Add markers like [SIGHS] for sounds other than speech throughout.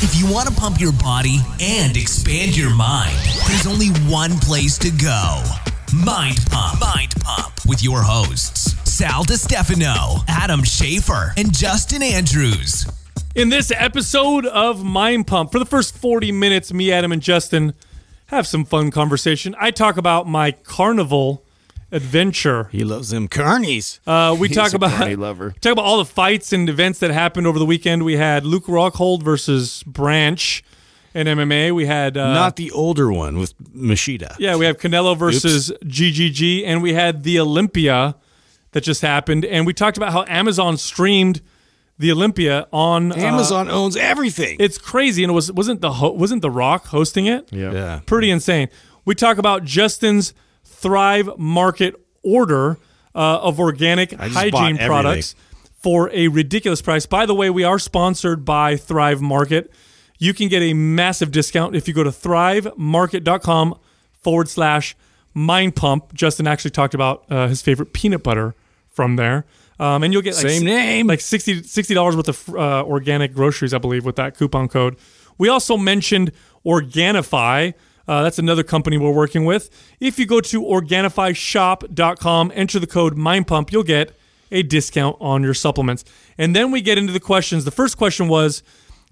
If you want to pump your body and expand your mind, there's only one place to go Mind Pump. Mind Pump with your hosts, Sal Stefano, Adam Schaefer, and Justin Andrews. In this episode of Mind Pump, for the first 40 minutes, me, Adam, and Justin have some fun conversation. I talk about my carnival adventure. He loves them carnies. Uh, we [LAUGHS] He's talk about [LAUGHS] lover. talk about all the fights and events that happened over the weekend. We had Luke Rockhold versus Branch in MMA. We had uh, not the older one with Machida. Yeah, we have Canelo versus Oops. GGG, and we had the Olympia that just happened, and we talked about how Amazon streamed the Olympia on uh, Amazon uh, owns everything. It's crazy, and it was wasn't the wasn't the Rock hosting it? Yeah, yeah. pretty insane. We talk about Justin's Thrive Market order uh, of organic hygiene products for a ridiculous price. By the way, we are sponsored by Thrive Market. You can get a massive discount if you go to thrivemarket.com forward slash mind pump. Justin actually talked about uh, his favorite peanut butter from there. Um, and you'll get like, same name, like 60 dollars worth of uh, organic groceries, I believe, with that coupon code. We also mentioned Organifi, uh, that's another company we're working with. If you go to organifyshop.com, enter the code MindPump, you'll get a discount on your supplements. And then we get into the questions. The first question was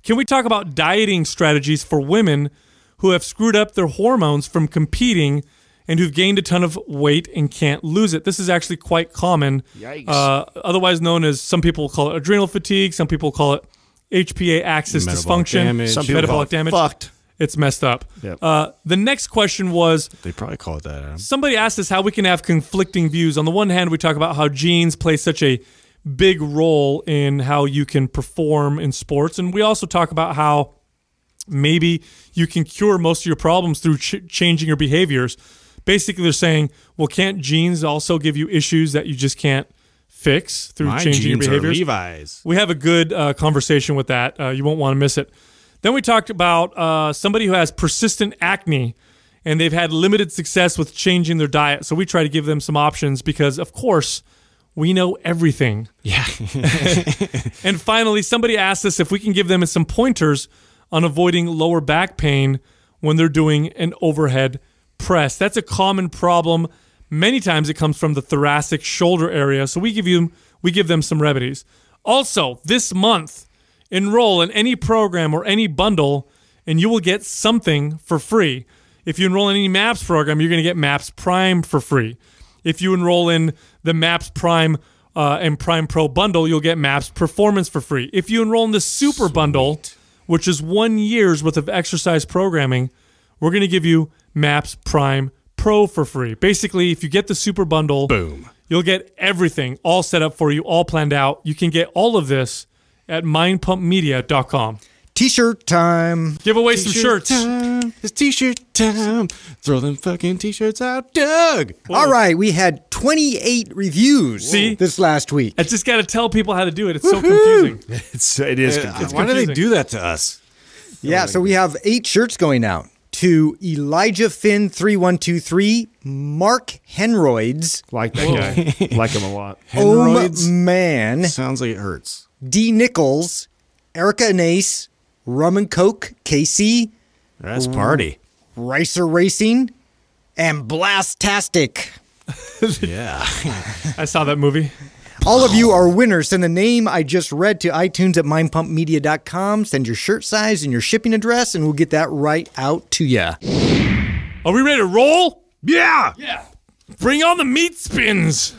Can we talk about dieting strategies for women who have screwed up their hormones from competing and who've gained a ton of weight and can't lose it? This is actually quite common, uh, otherwise known as some people call it adrenal fatigue, some people call it HPA axis metabolic dysfunction, damage. some people metabolic damage. Fucked. It's messed up. Yep. Uh, the next question was They probably call it that. Adam. somebody asked us how we can have conflicting views. On the one hand, we talk about how genes play such a big role in how you can perform in sports. And we also talk about how maybe you can cure most of your problems through ch changing your behaviors. Basically, they're saying, well, can't genes also give you issues that you just can't fix through My changing your genes are Levi's. We have a good uh, conversation with that. Uh, you won't want to miss it. Then we talked about uh, somebody who has persistent acne and they've had limited success with changing their diet. So we try to give them some options because, of course, we know everything. Yeah. [LAUGHS] and finally, somebody asked us if we can give them some pointers on avoiding lower back pain when they're doing an overhead press. That's a common problem. Many times it comes from the thoracic shoulder area. So we give you we give them some remedies. Also, this month Enroll in any program or any bundle, and you will get something for free. If you enroll in any MAPS program, you're going to get MAPS Prime for free. If you enroll in the MAPS Prime uh, and Prime Pro bundle, you'll get MAPS Performance for free. If you enroll in the Super Sweet. bundle, which is one year's worth of exercise programming, we're going to give you MAPS Prime Pro for free. Basically, if you get the Super bundle, boom, you'll get everything all set up for you, all planned out. You can get all of this at mindpumpmedia.com. T-shirt time. Give away t-shirt some shirts. Time. It's t-shirt time. Throw them fucking t-shirts out, Doug. Whoa. All right, we had 28 reviews See? this last week. I just got to tell people how to do it. It's Woo-hoo! so confusing. [LAUGHS] It's it is. Confusing. It's confusing. Why do they do that to us? Yeah, so we have 8 shirts going out to Elijah Finn 3123, Mark Henroids. Like that guy. [LAUGHS] like him a lot. Henroids. Man. Sounds like it hurts. D. Nichols, Erica Anace, Rum and Coke, KC. That's party. Ricer Racing, and Blastastic. [LAUGHS] yeah. [LAUGHS] I saw that movie. All of you are winners. Send the name I just read to iTunes at mindpumpmedia.com. Send your shirt size and your shipping address, and we'll get that right out to you. Are we ready to roll? Yeah. Yeah. Bring on the meat spins.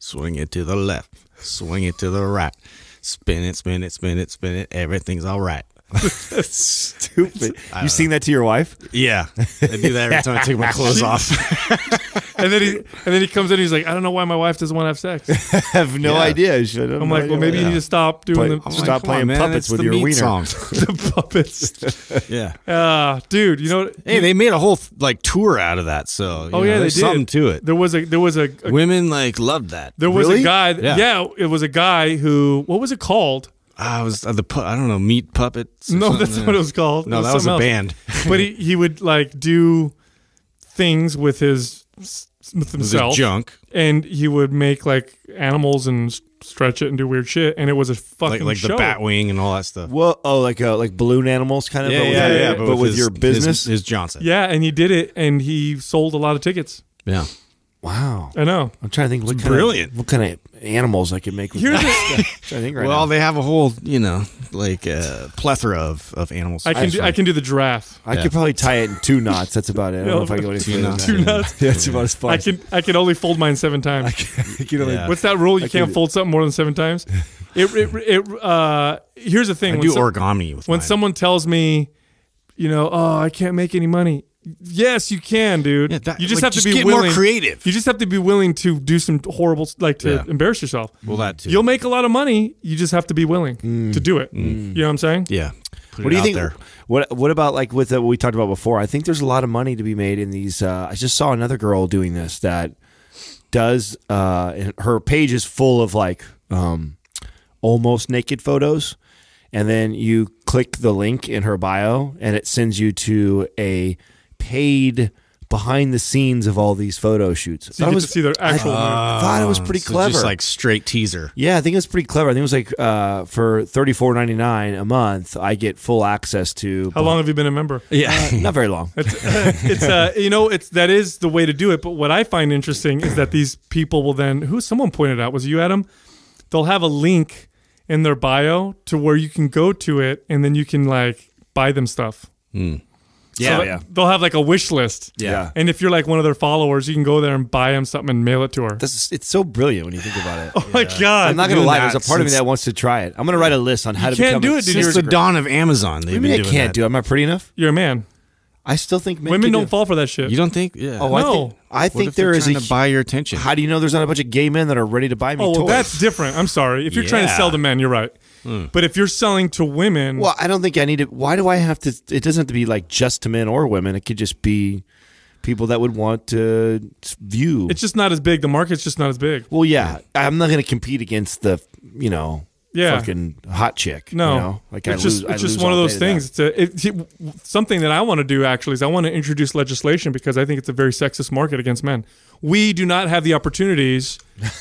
Swing it to the left. Swing it to the right. Spin it, spin it, spin it, spin it. Everything's all right. [LAUGHS] Stupid. you sing seen that to your wife? Yeah. I do that every time I take my [LAUGHS] clothes off. [LAUGHS] and then he and then he comes in he's like, I don't know why my wife doesn't want to have sex. I have no yeah. idea. I'm like, well, maybe you need to stop doing the stop like, playing on, puppets with your wiener. Songs. the puppets. yeah. Uh, dude, you know what? Hey, they made a whole like tour out of that, so Oh know, yeah, they did. something to it. There was a there was a, a Women like loved that. There was really? a guy yeah. yeah, it was a guy who what was it called? Ah, I was uh, the pu- I don't know meat puppets. No, something. that's what it was called. No, was that was a else. band. [LAUGHS] but he, he would like do things with his with himself with junk, and he would make like animals and stretch it and do weird shit. And it was a fucking like, like show. the bat wing and all that stuff. Well, oh, like uh, like balloon animals kind of. Yeah, yeah, yeah, yeah, But, but with, his, your business, his, his Johnson. Yeah, and he did it, and he sold a lot of tickets. Yeah. Wow. I know. I'm trying to think. What kind brilliant. Of, what kind of animals I could make with Here's that stuff. Right well, now. they have a whole, you know, like uh, plethora of, of animals. I can, I do, I can do the giraffe. I yeah. could probably tie it in two knots. That's about it. I don't know if I go any two knots. Two knots. Yeah, that's about as far. I can I can only fold mine seven times. I can, I can only, yeah. What's that rule? You can't fold something more than seven times. [LAUGHS] It it, it uh, here's the thing. I when do origami When mine. someone tells me, you know, oh, I can't make any money Yes, you can, dude. Yeah, that, you just like, have just to be willing. more creative. You just have to be willing to do some horrible, like to yeah. embarrass yourself. Well, that too. You'll make a lot of money. You just have to be willing mm. to do it. Mm. You know what I'm saying? Yeah. Put what do you think? There. What What about like with the, what we talked about before? I think there's a lot of money to be made in these. Uh, I just saw another girl doing this that does. Uh, her page is full of like um, almost naked photos, and then you click the link in her bio, and it sends you to a paid behind the scenes of all these photo shoots. So I was, see their actual. I uh, thought it was pretty so clever. Just like straight teaser. Yeah, I think it was pretty clever. I think it was like uh, for thirty four ninety nine a month, I get full access to. How long have you been a member? Yeah, uh, not very long. It's, [LAUGHS] it's uh, you know it's that is the way to do it. But what I find interesting is that these people will then who someone pointed out was you Adam, they'll have a link in their bio to where you can go to it and then you can like buy them stuff. Mm. Yeah, so yeah. They'll have like a wish list. Yeah. And if you're like one of their followers, you can go there and buy them something and mail it to her. This is, it's so brilliant when you think about it. [LAUGHS] oh my yeah. god! I'm not gonna lie. There's a part of me that wants to try it. I'm gonna write a list on how you to can't become do it. Dude. Since the dawn of Amazon, they've been doing can't that. do. It. Am I pretty enough? You're a man. I still think women don't do. fall for that shit. You don't think? Yeah. Oh, no. I think, I think there is a to buy your attention. How do you know there's not a bunch of gay men that are ready to buy me? Oh, well, that's different. I'm sorry. If you're yeah. trying to sell to men, you're right. Mm. But if you're selling to women, well, I don't think I need to. Why do I have to? It doesn't have to be like just to men or women. It could just be people that would want to view. It's just not as big. The market's just not as big. Well, yeah, I'm not going to compete against the you know yeah. fucking hot chick. No, you know? like it's I just lose, it's just one of those things. It's, a, it, something that I want to do actually is I want to introduce legislation because I think it's a very sexist market against men. We do not have the opportunities [LAUGHS]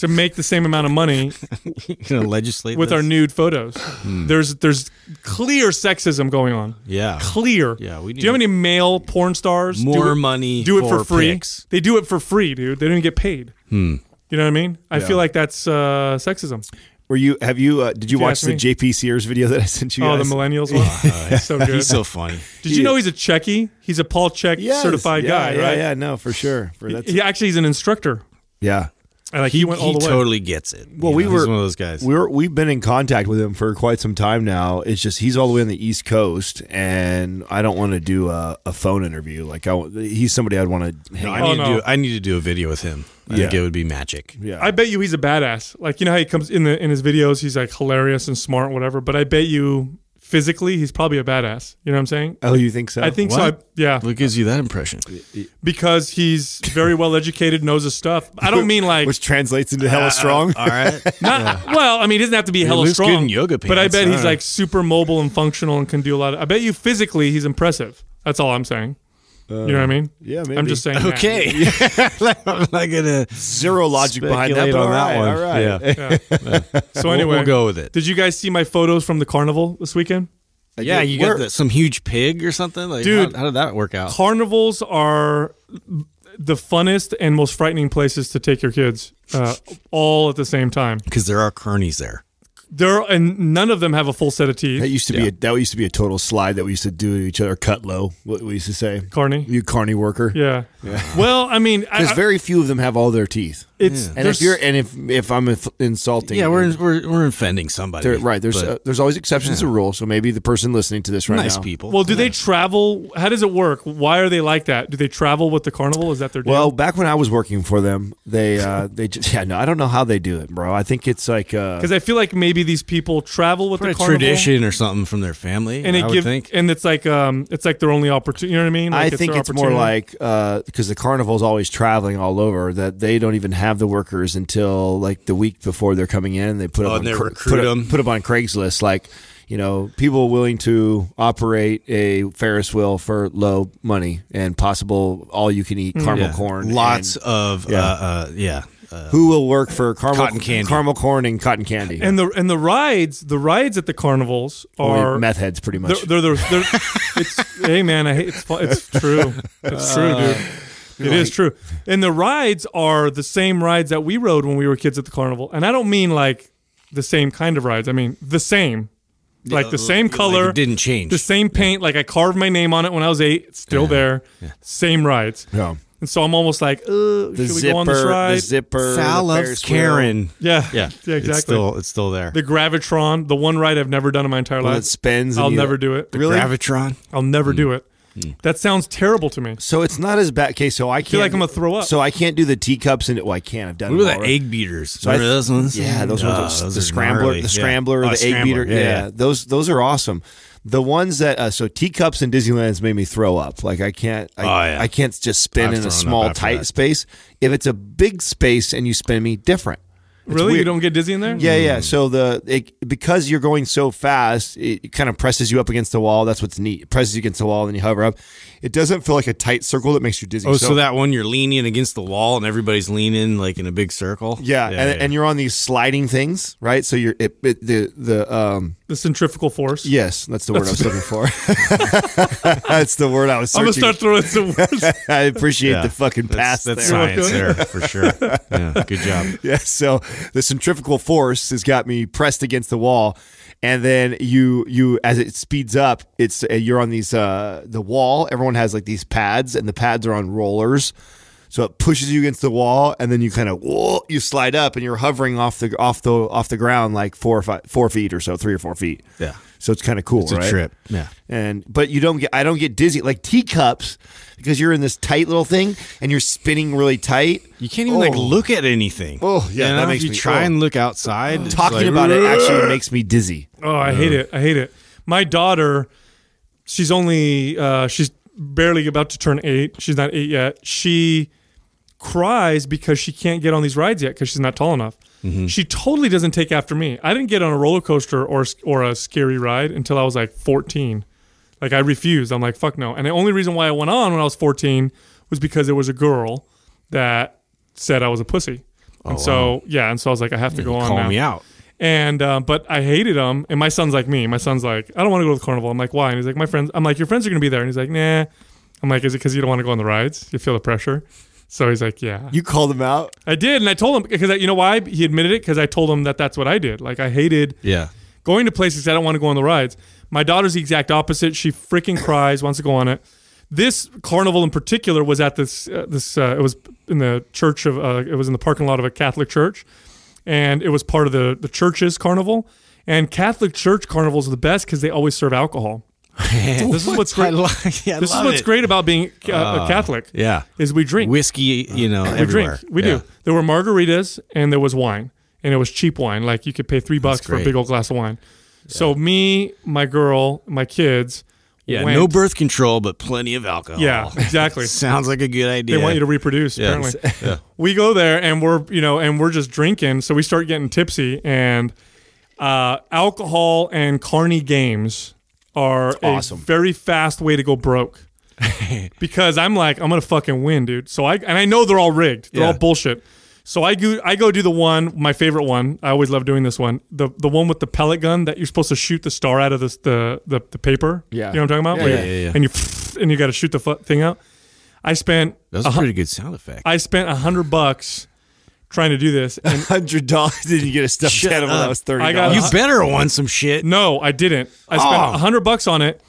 to make the same amount of money [LAUGHS] you legislate with this? our nude photos. Hmm. There's there's clear sexism going on. Yeah, clear. Yeah, we. do you have any male porn stars? More do it, money. Do it for, for free. Picks. They do it for free, dude. They don't get paid. Hmm. You know what I mean? I yeah. feel like that's uh, sexism. Were you? Have you? Uh, did you, you watch the me? JP Sears video that I sent you? Oh, guys? the millennials one. [LAUGHS] [LAUGHS] so good. He's so funny. Did he you know he's a checky? He's a Paul Check yes. certified yeah, guy, yeah, right? Yeah, no, for sure. For, he, he, actually he's an instructor. Yeah. And like he, he went all the way. totally gets it. Well, we know, were one of those guys. We were we've been in contact with him for quite some time now. It's just he's all the way on the East Coast, and I don't want to do a, a, phone interview. Like I, he's somebody I'd want to. Oh, no, I need oh, no. to do. I need to do a video with him. I yeah. think it would be magic. Yeah, I bet you he's a badass. Like you know how he comes in the in his videos, he's like hilarious and smart, and whatever. But I bet you physically, he's probably a badass. You know what I'm saying? Oh, you think so? I think what? so. I, yeah. What gives you that impression? Because he's very well educated, knows his stuff. I don't mean like which translates into hella uh, strong. all right. [LAUGHS] Not, yeah. Well, I mean, he doesn't have to be he hella strong. Good in yoga pants, but I bet he's right. like super mobile and functional and can do a lot. Of, I bet you physically he's impressive. That's all I'm saying. Uh, you know what I mean? Yeah, maybe. I'm just saying. Okay, [LAUGHS] [LAUGHS] I'm not gonna zero logic behind that, but on all that right, one. All right. Yeah. yeah. yeah. [LAUGHS] So anyway, we'll, we'll, go with it. Did you guys see my photos from the carnival this weekend? Like, yeah, you got some huge pig or something. Like, dude, how, how did that work out? Carnivals are the funnest and most frightening places to take your kids uh, all at the same time because there are carnies there there and none of them have a full set of teeth. That used to yeah. be a, that used to be a total slide that we used to do to each other. Cut low, what we used to say. Carney, you carney worker. Yeah. yeah. Well, I mean, because [LAUGHS] very few of them have all their teeth. It's yeah. and if you're and if if I'm insulting, yeah, we're we're, we're offending somebody, there, right? There's but, uh, there's always exceptions yeah. to rule. So maybe the person listening to this right nice now, people. Well, do yeah. they travel? How does it work? Why are they like that? Do they travel with the carnival? Is that their deal? well? Back when I was working for them, they uh, [LAUGHS] they just yeah no, I don't know how they do it, bro. I think it's like because uh, I feel like maybe these people travel with the carnival. tradition or something from their family, and I it gives and it's like um it's like their only opportunity. You know what I mean? Like I it's think it's more like because uh, the carnival is always traveling all over that they don't even have have the workers until like the week before they're coming in. They put oh, up on, put put up on Craigslist like you know, people willing to operate a Ferris wheel for low money and possible all you can eat mm. caramel yeah. corn. Lots and, of, yeah. Uh, uh, yeah. Uh, Who will work for caramel cotton candy, caramel corn, and cotton candy? And the and the rides, the rides at the carnivals are well, meth heads, pretty much. They're, they're, they're, they're it's, hey man, I hate, it's it's [LAUGHS] true, it's true, dude. It like, is true. And the rides are the same rides that we rode when we were kids at the carnival. And I don't mean like the same kind of rides. I mean the same. Like the same like color. didn't change. The same paint. Yeah. Like I carved my name on it when I was eight. It's still yeah. there. Same rides. Yeah. And so I'm almost like, the should zipper, we go on this ride? The zipper, Sal loves Karen. Yeah. yeah, yeah, exactly. It's still, it's still there. The Gravitron, the one ride I've never done in my entire life. It spins. I'll never do it. The really? Gravitron. I'll never mm. do it. That sounds terrible to me. So it's not as bad. Okay, so I can't. feel like I'm gonna throw up. So I can't do the teacups and well, I can't. I've done. Remember the egg beaters? So Remember I, those ones? Yeah, those no, ones. Ah, those the scrambler, gnarly. the scrambler, yeah. Oh, the oh, egg scrambler. beater. Yeah, yeah. yeah, those those are awesome. The ones that uh, so teacups and Disneyland's made me throw up. Like I can't. I, oh, yeah. I can't just spin I've in a small tight space. If it's a big space and you spin me different really, weird. you don't get dizzy in there. Yeah, yeah. So the it, because you're going so fast, it, kind of presses you up against the wall. That's what's neat. It presses you against the wall, and you hover up it doesn't feel like a tight circle that makes you dizzy. Oh, so, so that one you're leaning against the wall and everybody's leaning like in a big circle. Yeah, yeah, and, yeah. and, you're on these sliding things, right? So you're it, it, the the um the centrifugal force. Yes, that's the word I was looking for. that's [LAUGHS] the word I was. Searching. I'm gonna start throwing some [LAUGHS] words. I appreciate yeah, the fucking pass. That's, that's there. science [LAUGHS] there for sure. Yeah, good job. Yeah, so the centrifugal force has got me pressed against the wall and then you you as it speeds up, it's uh, you're on these uh, the wall. Everyone has like these pads, and the pads are on rollers. So it pushes you against the wall, and then you kind of you slide up, and you're hovering off the off the off the ground like four or five, four feet or so, three or four feet. Yeah. So it's kind of cool. It's a right? trip. Yeah. And but you don't get I don't get dizzy like teacups because you're in this tight little thing and you're spinning really tight. You can't even oh. like look at anything. Oh yeah, that makes you me, try oh. and look outside. Talking like, about it actually makes me dizzy. Oh, I hate it. I hate it. My daughter, she's only uh, she's barely about to turn eight. She's not eight yet. She cries because she can't get on these rides yet because she's not tall enough. Mm -hmm. She totally doesn't take after me. I didn't get on a roller coaster or or a scary ride until I was like 14. Like I refused. I'm like, fuck no. And the only reason why I went on when I was 14 was because there was a girl that said I was a pussy. Oh, and so wow. yeah, and so I was like, I have to go on. Call now. me out. And uh, but I hated him. And my son's like me. My son's like, I don't want to go to the carnival. I'm like, why? And he's like, my friends. I'm like, your friends are gonna be there. And he's like, nah. I'm like, is it because you don't want to go on the rides? You feel the pressure. So he's like, yeah. You called him out. I did, and I told him because you know why he admitted it because I told him that that's what I did. Like I hated. Yeah Going to places I don't want to go on the rides. My daughter's the exact opposite. She freaking [COUGHS] cries, wants to go on it. This carnival in particular was at this uh, this uh, it was in the church of uh, it was in the parking lot of a Catholic church, and it was part of the the church's carnival. And Catholic church carnivals are the best because they always serve alcohol. [LAUGHS] this is what's great. yeah, this is what's it. great about being uh, a ah, Catholic. Yeah, is we drink whiskey. You know, we everywhere. drink. We yeah. do. There were margaritas and there was wine and it was cheap wine. Like you could pay three bucks for a big old glass of wine. Yeah. So me, my girl, my kids. Yeah, went. no birth control, but plenty of alcohol. Yeah, exactly. [LAUGHS] Sounds like a good idea. They want you to reproduce. [LAUGHS] Yeah. Apparently, [LAUGHS] yeah. we go there and we're you know and we're just drinking, so we start getting tipsy, and uh, alcohol and carny games are awesome. a very fast way to go broke. because I'm like, I'm gonna fucking win, dude. So I and I know they're all rigged. They're yeah. all bullshit. So I go I go do the one my favorite one. I always love doing this one. The the one with the pellet gun that you're supposed to shoot the star out of this, the the the paper. Yeah, you know what I'm talking about. Yeah, yeah, yeah, And you [LAUGHS] and you got to shoot the thing out. I spent that's a pretty good sound effect. I spent a hundred bucks trying to do this. A hundred dollars? [LAUGHS] Did you get a stuffed animal that was thirty? I got you better won some shit. No, I didn't. I spent oh. a hundred bucks on it,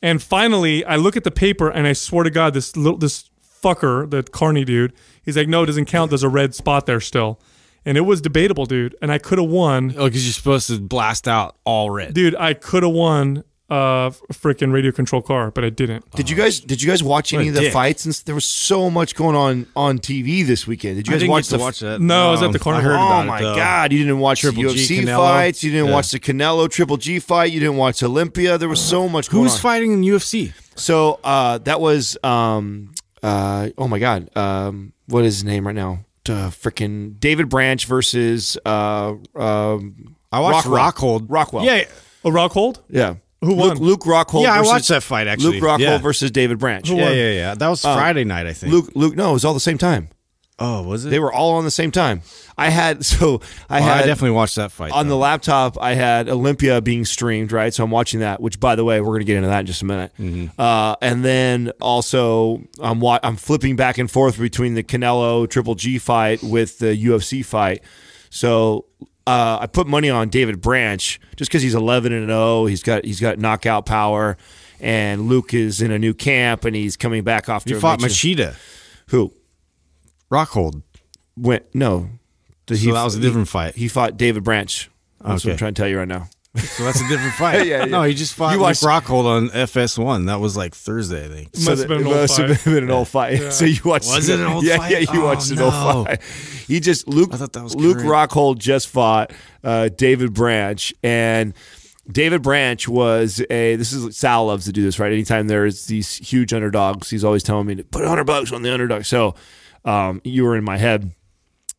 and finally I look at the paper and I swear to God, this little this fucker, the carny dude, He's like, no, it doesn't count. There's a red spot there still. And it was debatable, dude. And I could have won. Oh, because you're supposed to blast out all red. Dude, I could have won a uh, freaking radio control car but i didn't did you guys did you guys watch any of the dick. fights and there was so much going on on tv this weekend did you guys watch the watch that no, no i was at the corner I heard oh my it, god you didn't watch triple the ufc G, fights you didn't yeah. watch the canelo triple g fight you didn't watch olympia there was so much who's fighting in ufc so uh that was um uh, oh my God, um, what is his name right now? freaking David Branch versus uh, um, I watched Rockhold. Rockwell. Yeah. a oh, Rockhold? Yeah. Who won? Luke, Luke Rockhold. Yeah, I watched that fight actually. Luke Rockhold yeah. versus David Branch. Who yeah, won? yeah, yeah. That was uh, Friday night, I think. Luke, Luke. No, it was all the same time. Oh, was it? They were all on the same time. I had [LAUGHS] so I had I definitely watched that fight. On the laptop, I had Olympia being streamed, right? So I'm watching that, which by the way, we're going to get into that in just a minute. Mm -hmm. uh, and then also I'm I'm flipping back and forth between the Canelo Triple G fight with the UFC fight. So uh, I put money on David Branch just cuz he's 11 and 0, he's got he's got knockout power and Luke is in a new camp and he's coming back off. You fought Machida. Who? Rockhold went no. Did so he, that was a different he, fight. He fought David Branch. That's okay. what I'm trying to tell you right now. So that's a different [LAUGHS] fight. yeah, yeah, No, he just fought you watched, Rockhold on FS1. That was like Thursday, I think. So must have been, an old fight. Been an old fight. Yeah. So you watched. Was it an old [LAUGHS] yeah, fight? Yeah, you oh, watched no. an old fight. He just Luke. I thought that was Luke current. Rockhold just fought uh, David Branch, and David Branch was a. This is Sal loves to do this, right? Anytime there's these huge underdogs, he's always telling me to put hundred bucks on the underdog. So um, you were in my head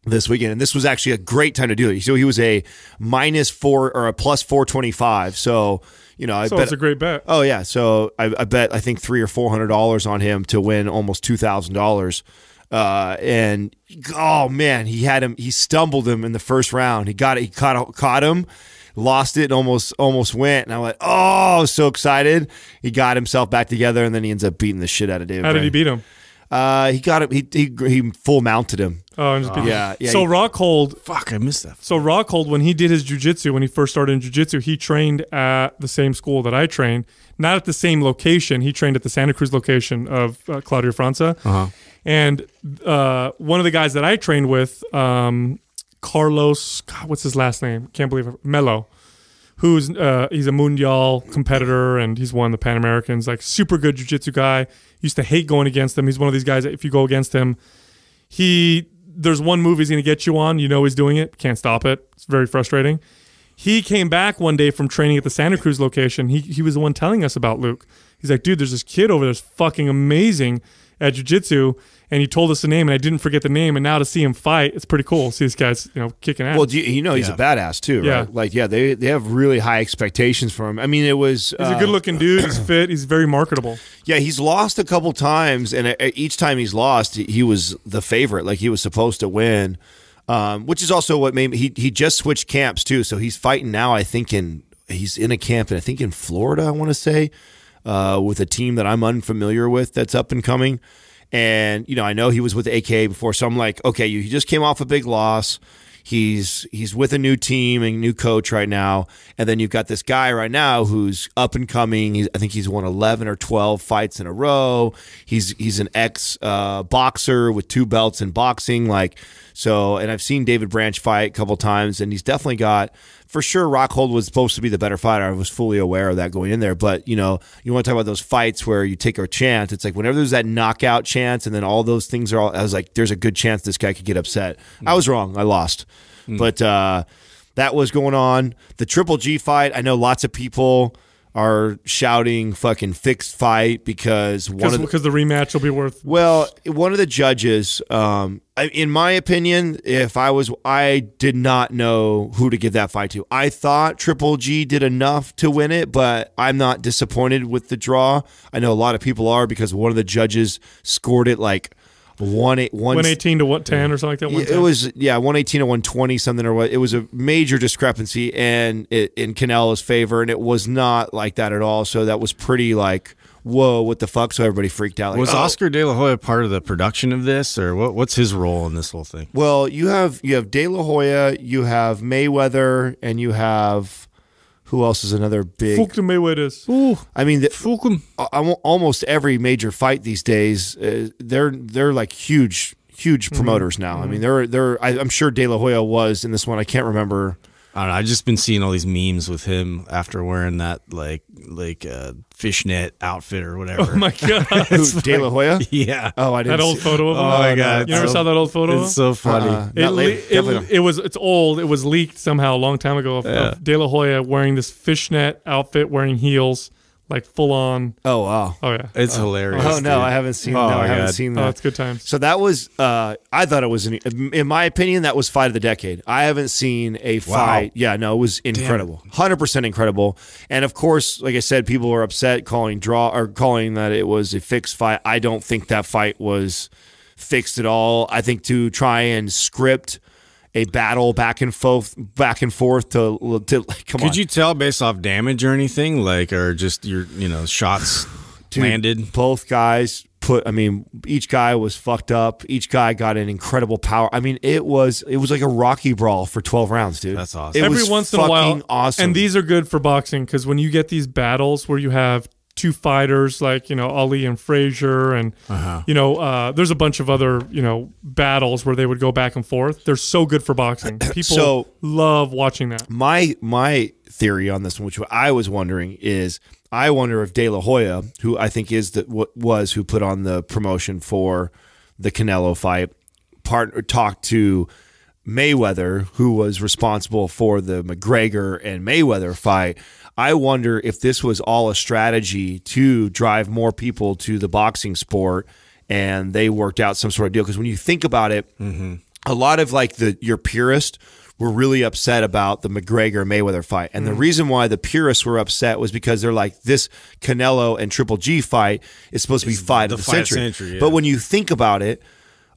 this weekend. And this was actually a great time to do it. So he was a minus four or a plus 425. So, you know, I so bet, it's a great bet. Oh, yeah. So I, I bet, I think three or $400 on him to win almost $2,000. Uh, and oh man, he had him. He stumbled him in the first round. He got it. He caught caught him, lost it, and almost almost went. And I went, oh, so excited. He got himself back together, and then he ends up beating the shit out of David. How did he beat him? Uh, he got him. He, he he full mounted him. Oh, I'm just oh. yeah, yeah. So he, Rockhold, fuck, I missed that. So Rockhold, when he did his jujitsu, when he first started in jujitsu, he trained at the same school that I trained, not at the same location. He trained at the Santa Cruz location of uh, Claudio Franza, uh-huh. and uh, one of the guys that I trained with, um, Carlos, God, what's his last name? Can't believe it, Mello. Who's uh, he's a mundial competitor and he's won the Pan Americans. Like super good jujitsu guy used to hate going against him. He's one of these guys that if you go against him, he there's one move he's going to get you on. You know he's doing it. Can't stop it. It's very frustrating. He came back one day from training at the Santa Cruz location. He he was the one telling us about Luke. He's like, dude, there's this kid over there's fucking amazing at jiu-jitsu and he told us the name, and I didn't forget the name. And now to see him fight, it's pretty cool. See this guy's you know kicking ass. Well, you, you, know he's yeah. a badass too, right? Yeah. Like yeah, they they have really high expectations for him. I mean, it was he's uh, a good looking dude. he's [CLEARS THROAT] fit. He's very marketable. Yeah, he's lost a couple times, and uh, each time he's lost, he was the favorite. Like he was supposed to win. Um, which is also what made me, he he just switched camps too, so he's fighting now. I think in he's in a camp, and I think in Florida, I want to say, uh, with a team that I'm unfamiliar with that's up and coming. And you know, I know he was with AK before, so I'm like, okay, you just came off a big loss. He's he's with a new team and new coach right now, and then you've got this guy right now who's up and coming. He's, I think he's won eleven or twelve fights in a row. He's he's an ex uh, boxer with two belts in boxing, like so. And I've seen David Branch fight a couple times, and he's definitely got for sure Rockhold was supposed to be the better fighter. I was fully aware of that going in there. But, you know, you want to talk about those fights where you take a chance. It's like whenever there's that knockout chance and then all those things are all, I was like, there's a good chance this guy could get upset. Mm. I was wrong. I lost. Mm. But uh, that was going on. The Triple G fight, I know lots of people are shouting fucking fixed fight because one of the, because the rematch will be worth. Well, one of the judges, um, in my opinion, if I was, I did not know who to give that fight to. I thought Triple G did enough to win it, but I'm not disappointed with the draw. I know a lot of people are because one of the judges scored it like one eight one eighteen to what ten or something like that. It was yeah, one eighteen to one twenty something or what. It was a major discrepancy and it, in Canelo's favor, and it was not like that at all. So that was pretty like whoa, what the fuck? So everybody freaked out. Like, was oh. Oscar De La Hoya part of the production of this, or what, what's his role in this whole thing? Well, you have you have De La Hoya, you have Mayweather, and you have who else is another big? Fuck Mayweather's. Ooh, I mean, the, Almost every major fight these days, uh, they're they're like huge, huge mm-hmm. promoters mm -hmm. now. Mm -hmm. I mean, mm-hmm. they're they're. I, am sure De La Hoya was in this one. I can't remember I don't know. I've just been seeing all these memes with him after wearing that like like uh, fishnet outfit or whatever. Oh my [LAUGHS] god, Who, De La Hoya. Yeah. Oh, I didn't that old photo. Of oh him. Oh my god, you never so, saw that old photo? It's so funny. Uh, it, it, it, was it's old. It was leaked somehow a long time ago. Of, yeah. of De La Hoya wearing this fishnet outfit, wearing heels like full on. Oh wow! Oh yeah, it's uh, hilarious. Oh no, dude. I haven't seen. Oh, no, I haven't God. seen oh, that. Oh, it's good times. So that was. Uh, I thought it was, an, in my opinion, that was fight of the decade. I haven't seen a fight. Wow. Yeah, no, it was incredible, hundred percent incredible. And of course, like I said, people were upset calling draw or calling that it was a fixed fight. I don't think that fight was fixed at all. I think to try and script a battle back and forth, back and forth to, to like, come Could on. you tell based off damage or anything, like, or just your, you know, shots [SIGHS] Dude, landed? Both guys put. I mean, each guy was fucked up. Each guy got an incredible power. I mean, it was it was like a Rocky brawl for twelve rounds, dude. That's awesome. It Every once in a while, awesome. And these are good for boxing because when you get these battles where you have two fighters like you know Ali and Frazier, and uh-huh. you know uh, there's a bunch of other you know battles where they would go back and forth. They're so good for boxing. [CLEARS THROAT] People so love watching that. My my theory on this one, which I was wondering, is I wonder if De La Hoya, who I think is that what was who put on the promotion for the Canelo fight, part talked to. Mayweather, who was responsible for the McGregor and Mayweather fight, I wonder if this was all a strategy to drive more people to the boxing sport and they worked out some sort of deal. Because when you think about it, mm -hmm. a lot of like the your purist were really upset about the McGregor Mayweather fight. And mm. the reason why the purists were upset was because they're like, this Canelo and Triple G fight is supposed to be it's fight, the of, the fight century. century yeah. But when you think about it,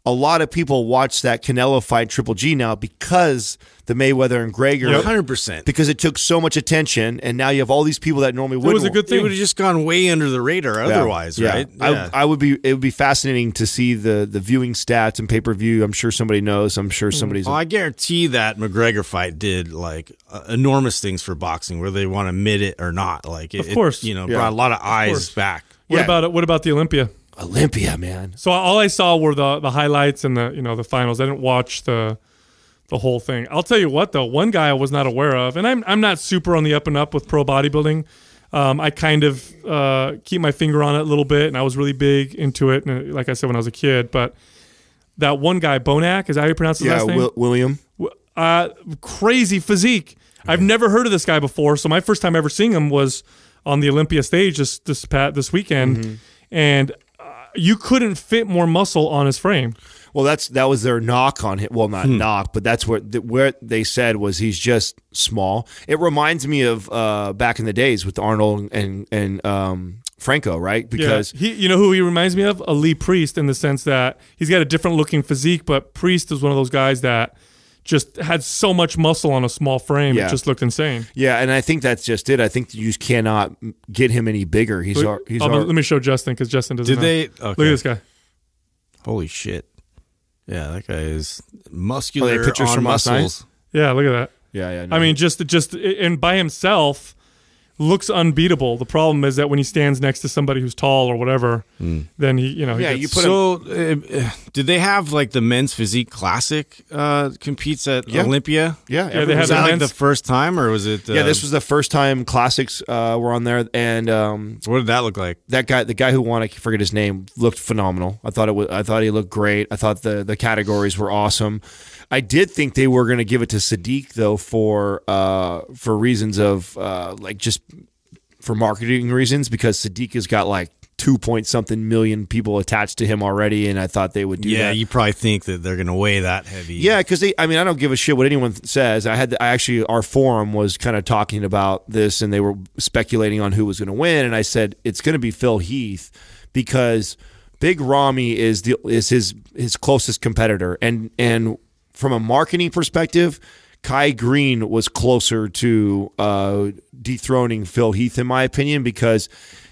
a lot of people watch that Canelo fight Triple G now because the Mayweather and Gregor. 100%. Because it took so much attention, and now you have all these people that normally would It was a good thing. It would have just gone way under the radar yeah. otherwise, yeah. right? Yeah. I, I, would be. It would be fascinating to see the, the viewing stats and pay per view. I'm sure somebody knows. I'm sure mm. somebody's. Well, I guarantee that McGregor fight did like uh, enormous things for boxing, whether they want to admit it or not. Like, it, of course. It, you know, brought a lot of eyes of back. What about it? What about the Olympia? Olympia, man. So all I saw were the the highlights and the you know the finals. I didn't watch the the whole thing. I'll tell you what though, one guy I was not aware of, and I'm I'm not super on the up and up with pro bodybuilding. Um, I kind of uh, keep my finger on it a little bit, and I was really big into it. And like I said, when I was a kid, but that one guy, Bonac, is that how you pronounce his yeah, last name? Yeah, William. Uh, crazy physique. Yeah. I've never heard of this guy before, so my first time ever seeing him was on the Olympia stage this this pat this weekend, mm -hmm. and you couldn't fit more muscle on his frame. Well, that's that was their knock on him. Well, not hmm. knock, but that's where where they said was he's just small. It reminds me of uh, back in the days with Arnold and and um, Franco, right? Because yeah. he, you know who he reminds me of, a Lee Priest, in the sense that he's got a different looking physique, but Priest is one of those guys that just had so much muscle on a small frame. Yeah. It just looked insane. Yeah, and I think that's just it. I think you just cannot get him any bigger. He's, Look, he's our, um, let me show Justin because Justin doesn't. Did know. they? Okay. Look at this guy. Holy shit! Yeah, that guy is muscular. Oh, pictures on from muscles. Yeah, look at that. Yeah, yeah. No. I mean, just just and by himself, looks unbeatable. The problem is that when he stands next to somebody who's tall or whatever, mm. then he, you know, he yeah, gets, you put so. Him, uh, did they have like the men's physique classic uh, competes at yeah. Olympia? Yeah, yeah. They had was the that like the first time, or was it? Uh, yeah, this was the first time classics uh, were on there. And um, what did that look like? That guy, the guy who won, I forget his name, looked phenomenal. I thought it was. I thought he looked great. I thought the the categories were awesome. I did think they were going to give it to Sadiq though for uh, for reasons of uh, like just for marketing reasons because Sadiq has got like two point something million people attached to him already, and I thought they would do yeah, that. you probably think that they're going to weigh that heavy. Yeah, because they. I mean, I don't give a shit what anyone says. I had. I actually, our forum was kind of talking about this, and they were speculating on who was going to win, and I said it's going to be Phil Heath because Big Rami is the is his his closest competitor, and and from a marketing perspective Kai Green was closer to uh, dethroning Phil Heath, in my opinion, because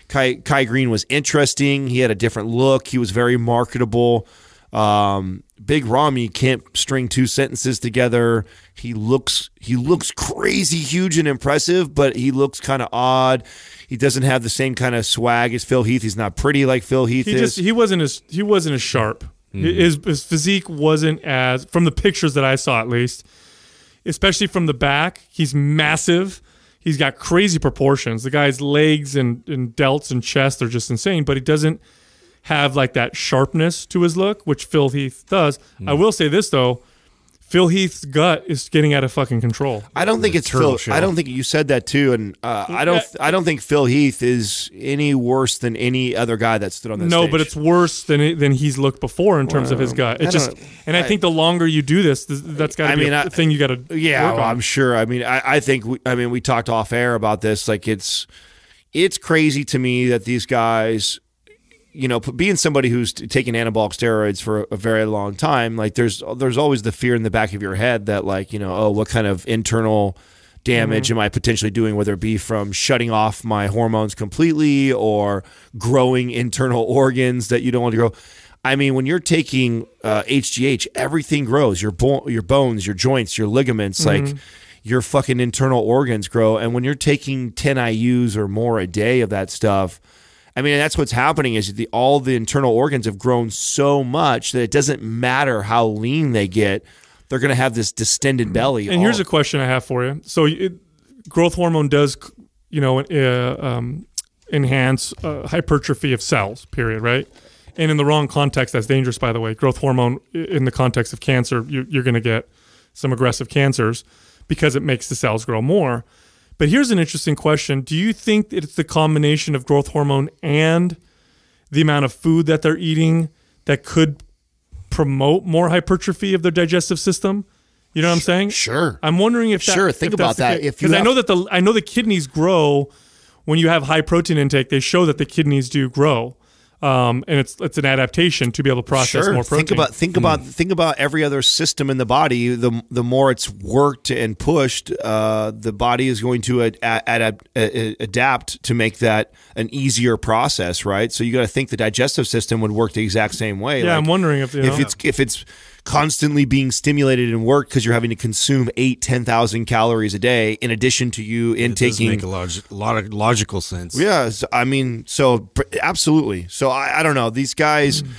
Kai, Kai Green was interesting. He had a different look. He was very marketable. Um, Big Rami can't string two sentences together. He looks he looks crazy huge and impressive, but he looks kind of odd. He doesn't have the same kind of swag as Phil Heath. He's not pretty like Phil Heath he is. Just, he wasn't as he wasn't as sharp. Mm -hmm. His, his physique wasn't as from the pictures that I saw at least especially from the back. He's massive. He's got crazy proportions. The guy's legs and, and delts and chest are just insane, but he doesn't have like that sharpness to his look, which Phil Heath does. Mm. I will say this though, Phil Heath's gut is getting out of fucking control. I don't think it's Phil. Show. I don't think you said that too, and uh, I don't. I don't think Phil Heath is any worse than any other guy that stood on this. No, stage. but it's worse than than he's looked before in terms well, of his gut. It's just, and I, I, think the longer you do this, that's got to be I mean, a I, thing you got to. Yeah, well, I'm sure. I mean, I, think. We, I mean, we talked off air about this. Like, it's it's crazy to me that these guys you know, being somebody who's taking anabolic steroids for a very long time, like there's there's always the fear in the back of your head that like you know, oh, what kind of internal damage mm -hmm. am I potentially doing, whether it be from shutting off my hormones completely or growing internal [LAUGHS] organs that you don't want to grow. I mean, when you're taking uh, HGH, everything grows your bo your bones, your joints, your ligaments, mm -hmm. like mm-hmm. your fucking internal organs grow. And when you're taking 10 IUs or more a day of that stuff, I mean, that's what's happening is the, all the internal organs have grown so much that it doesn't matter how lean they get. They're going to have this distended belly. And all. here's a question I have for you. So it, growth hormone does, you know, uh, um, enhance uh, hypertrophy of cells, period, right? And in the wrong context, that's dangerous, by the way. Growth hormone in the context of cancer, you're, you're going to get some aggressive cancers because it makes the cells grow more. But here's an interesting question Do you think it's the combination of growth hormone and the amount of food that they're eating that could promote more hypertrophy of their digestive system? You know what I'm saying? Sure. I'm wondering if that, sure. Think if about that. If because have- I know that the I know the kidneys grow when you have high protein intake. They show that the kidneys do grow um, and it's it's an adaptation to be able to process sure. more protein. Think about think mm. about think about every other system in the body. The the more it's worked and pushed, uh, the body is going to ad, ad, ad, adapt to make that an easier process, right? So you got to think the digestive system would work the exact same way. Yeah, like I'm wondering if you know, if it's if it's constantly being stimulated and worked because you're having to consume eight, ten thousand calories a day in addition to you intaking. It does make a, log- lot of logical sense. Yeah. I mean, so absolutely. So I, I don't know. These guys, hmm.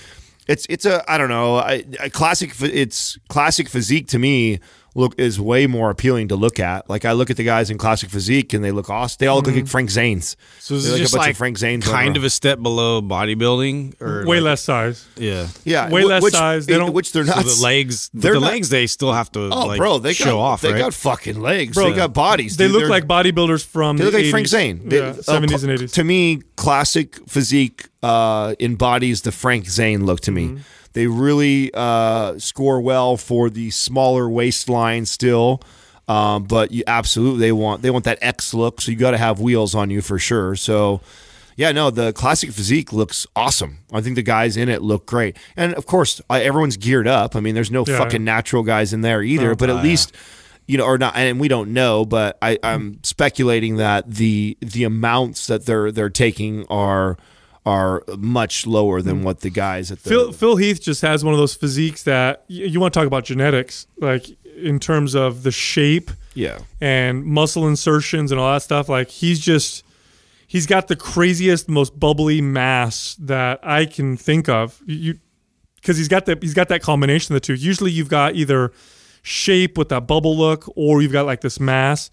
it's, it's a, I don't know, a, a classic, it's classic physique to me look is way more appealing to look at. Like I look at the guys in classic physique and they look awesome. They all look mm -hmm. like mm-hmm. Frank Zane's. So this they is just like Frank Zane's kind of a step below bodybuilding or way like, less size. Yeah. Yeah. Way less which, size. They don't which they're not. So the legs they're the not, legs they still have to oh, like, bro, they show got, off. They right? got fucking legs. Bro, they got bodies. They look they're, like bodybuilders from They look the like 80s. Frank Zane. They, yeah, uh, 70s and 80s. To me, classic physique uh, embodies the Frank Zane look to me. Mm -hmm they really uh, score well for the smaller waistline still. Um, but you absolutely they want they want that X look, so you got to have wheels on you for sure. So, yeah, no, the classic physique looks awesome. I think the guys in it look great, and of course everyone's geared up. I mean, there's no yeah, fucking natural guys in there either, oh, but at oh, least you know, or not, and we don't know, but I, am speculating that the the amounts that they're they're taking are are much lower than mm. what the guys at the Phil, Phil Heath just has one of those physiques that you, you want to talk about genetics, like in terms of the shape, yeah, and muscle insertions and all that stuff. Like he's just he's got the craziest, most bubbly mass that I can think of. You because he's got that he's got that combination of the two. Usually you've got either shape with that bubble look, or you've got like this mass.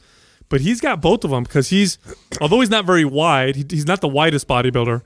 But he's got both of them because he's, although he's not very wide, he, he's not the widest bodybuilder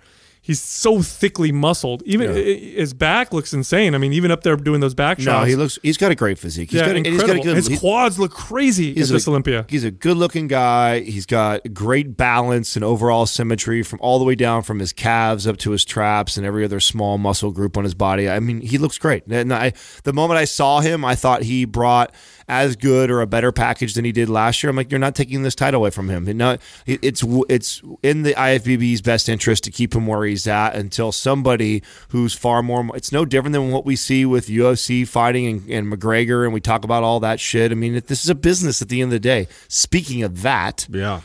he's so thickly muscled. Even yeah. his back looks insane. I mean, even up there doing those back shots. No, he looks. He's got a great physique. He's yeah, got incredible. Got a good, his quads look crazy at this Olympia. He's a good-looking guy. He's got great balance and overall symmetry from all the way down from his calves up to his traps and every other small muscle group on his body. I mean, he looks great. And I, the moment I saw him, I thought he brought as good or a better package than he did last year. I'm like, you're not taking this title away from him. And not, it's it's in the IFBB's best interest to keep him where he's at until somebody who's far more. It's no different than what we see with UFC fighting and, and McGregor, and we talk about all that shit. I mean, this is a business at the end of the day. Speaking of that, yeah,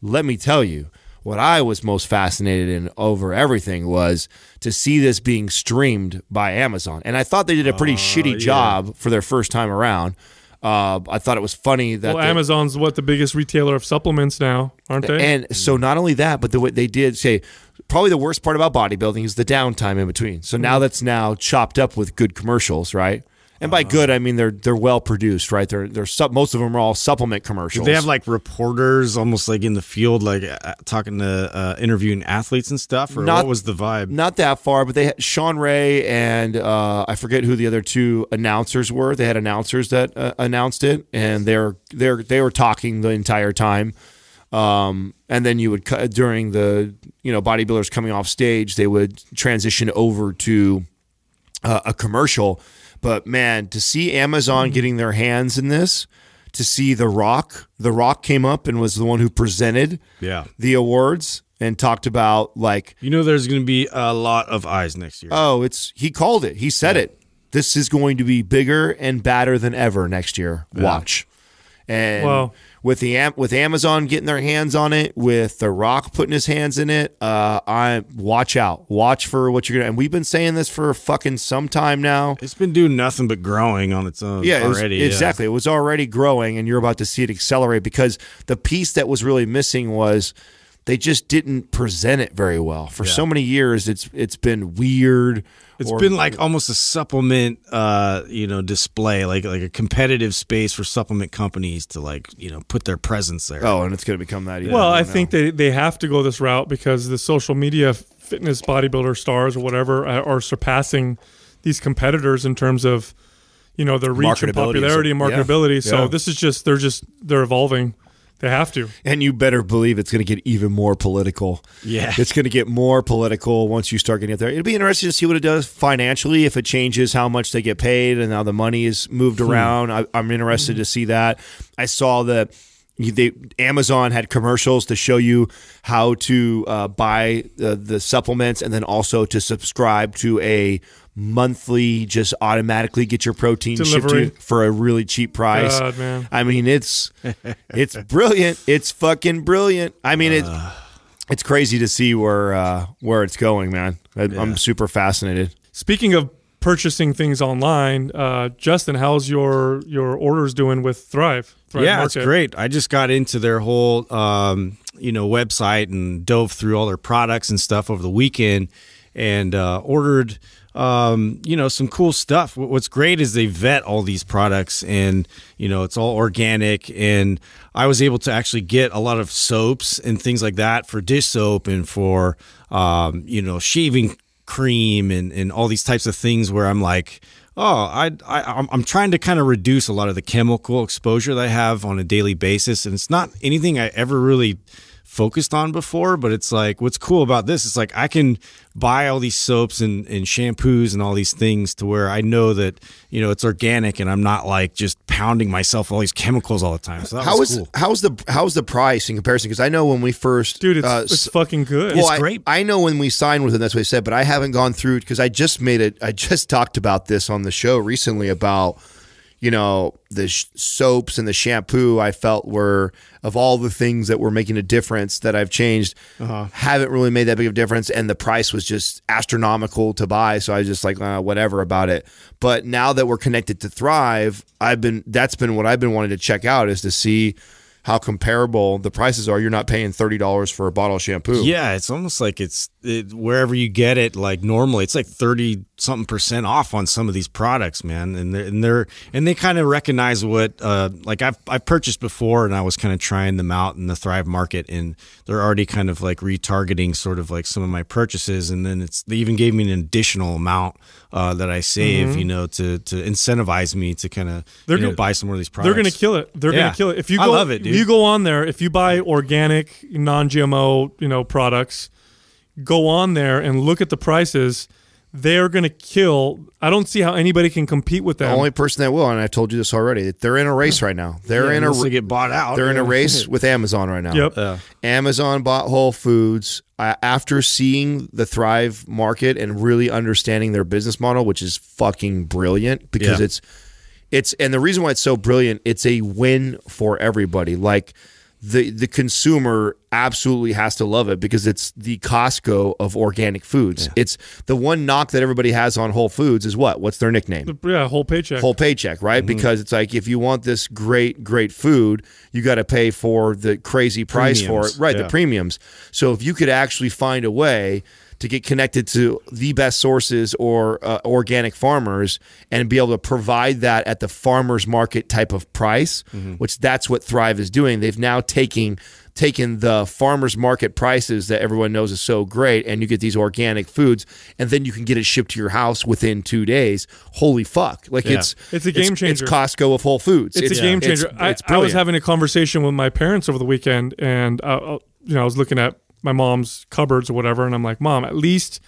let me tell you what I was most fascinated in over everything was to see this being streamed by Amazon. And I thought they did a pretty uh, shitty yeah. job for their first time around. Uh, I thought it was funny that well, Amazon's what the biggest retailer of supplements now, aren't they? And so not only that, but the way they did say probably the worst part about bodybuilding is the downtime in between. So now mm-hmm. that's now chopped up with good commercials, right? And by uh-huh. good, I mean they're they're well produced, right? They're they're most of them are all supplement commercials. They have like reporters, almost like in the field, like uh, talking to uh, interviewing athletes and stuff. Or not, what was the vibe? Not that far, but they had Sean Ray and uh, I forget who the other two announcers were. They had announcers that uh, announced it, and they're they're they were talking the entire time. Um, and then you would cut during the you know bodybuilders coming off stage, they would transition over to uh, a commercial but man, to see Amazon mm-hmm. getting their hands in this, to see The Rock, The Rock came up and was the one who presented yeah. the awards and talked about like You know there's going to be a lot of eyes next year. Oh, it's he called it. He said yeah. it. This is going to be bigger and badder than ever next year. Yeah. Watch. And well, with the with Amazon getting their hands on it, with The Rock putting his hands in it, uh, I watch out, watch for what you're gonna. And we've been saying this for fucking some time now. It's been doing nothing but growing on its own. Yeah, it was, exactly. Yeah. It was already growing, and you're about to see it accelerate because the piece that was really missing was they just didn't present it very well for yeah. so many years. It's it's been weird it's or, been like almost a supplement, uh, you know, display, like like a competitive space for supplement companies to like you know put their presence there. Oh, and it's going to become that. Even well, I think they they have to go this route because the social media fitness bodybuilder stars or whatever uh, are surpassing these competitors in terms of you know their reach and popularity and marketability. Yeah, yeah. So this is just they're just they're evolving. They have to. And you better believe it's going to get even more political. Yeah. It's going to get more political once you start getting up there. It'll be interesting to see what it does financially, if it changes how much they get paid and how the money is moved hmm. around. I, am interested hmm. to see that. I saw that they Amazon had commercials to show you how to uh, buy the, the supplements and then also to subscribe to a monthly just automatically get your protein Delivery. shipped to for a really cheap price. God, man. I mean, it's [LAUGHS] it's brilliant. It's fucking brilliant. I mean, it uh. it's crazy to see where uh, where it's going, man. I, am super fascinated. Speaking of purchasing things online, uh, Justin, how's your your orders doing with Thrive? Thrive yeah, Market? it's great. I just got into their whole um, you know website and dove through all their products and stuff over the weekend and uh, ordered um, you know, some cool stuff. What's great is they vet all these products and, you know, it's all organic. And I was able to actually get a lot of soaps and things like that for dish soap and for, um, you know, shaving cream and, and all these types of things where I'm like, oh, I, I I'm trying to kind of reduce a lot of the chemical exposure that I have on a daily basis. And it's not anything I ever really – focused on before. But it's like what's cool about this is like I can buy all these soaps and, and shampoos and all these things to where I know that you know it's organic and I'm not like just pounding myself all these chemicals all the time. So how is cool. how's the how's the price in comparison? Because I know when we first dude, it's, uh, it's fucking good. Well, it's great. I, I know when we signed with them, that's what I said, but I haven't gone through it because I just made it. I just [LAUGHS] talked about this on the show recently about you know, the soaps and the shampoo I felt were of all the things that were making a difference that I've changed, uh -huh. haven't really made that big of a difference. And the price was just astronomical to buy. So I was just like, uh, whatever about it. But now that we're connected to Thrive, I've been, that's been what I've been wanting to check out is to see how comparable the prices are. You're not paying thirty dollars for a bottle of shampoo. Yeah, it's almost like it's it, wherever you get it. Like normally, it's like thirty something percent off on some of these products, man. And they're, and they're, and they kind of recognize what, uh, like I've, I've purchased before and I was kind of trying them out in the Thrive market and they're already kind of like retargeting sort of like some of my purchases. And then it's, they even gave me an additional amount, uh, that I save, mm -hmm. you know, to, to incentivize me to kind of, they're gonna, know, buy some more of these products. They're going to kill it. They're yeah. going to kill it. If you go, I love it, dude. you go on there, if you buy organic non-GMO, you know, products, go on there and look at the prices they're going to kill. I don't see how anybody can compete with them. The only person that will, and i told you this already, they're in a race right now. They're yeah, in a to get bought out. They're yeah. in a race [LAUGHS] with Amazon right now. Yep. Amazon bought Whole Foods uh, after seeing the Thrive market and really understanding their business model, which is fucking brilliant because yeah. it's it's and the reason why it's so brilliant, it's a win for everybody. Like the the consumer absolutely has to love it because it's the Costco of organic foods. Yeah. It's the one knock that everybody has on Whole Foods is what? What's their nickname? Yeah, whole paycheck. Whole paycheck, right? Mm -hmm. Because it's like if you want this great great food, you got to pay for the crazy price premiums. for it, right? Yeah. The premiums. So if you could actually find a way to get connected to the best sources or uh, organic farmers and be able to provide that at the farmers market type of price, mm -hmm. which that's what Thrive is doing. They've now taking taken the farmers market prices that everyone knows is so great and you get these organic foods and then you can get it shipped to your house within two days holy fuck like yeah. it's it's a game it's, changer it's costco of whole foods it's, it's a game changer it's, I, I, was having a conversation with my parents over the weekend and uh, uh you know i was looking at my mom's cupboards or whatever, and I'm like, Mom, at least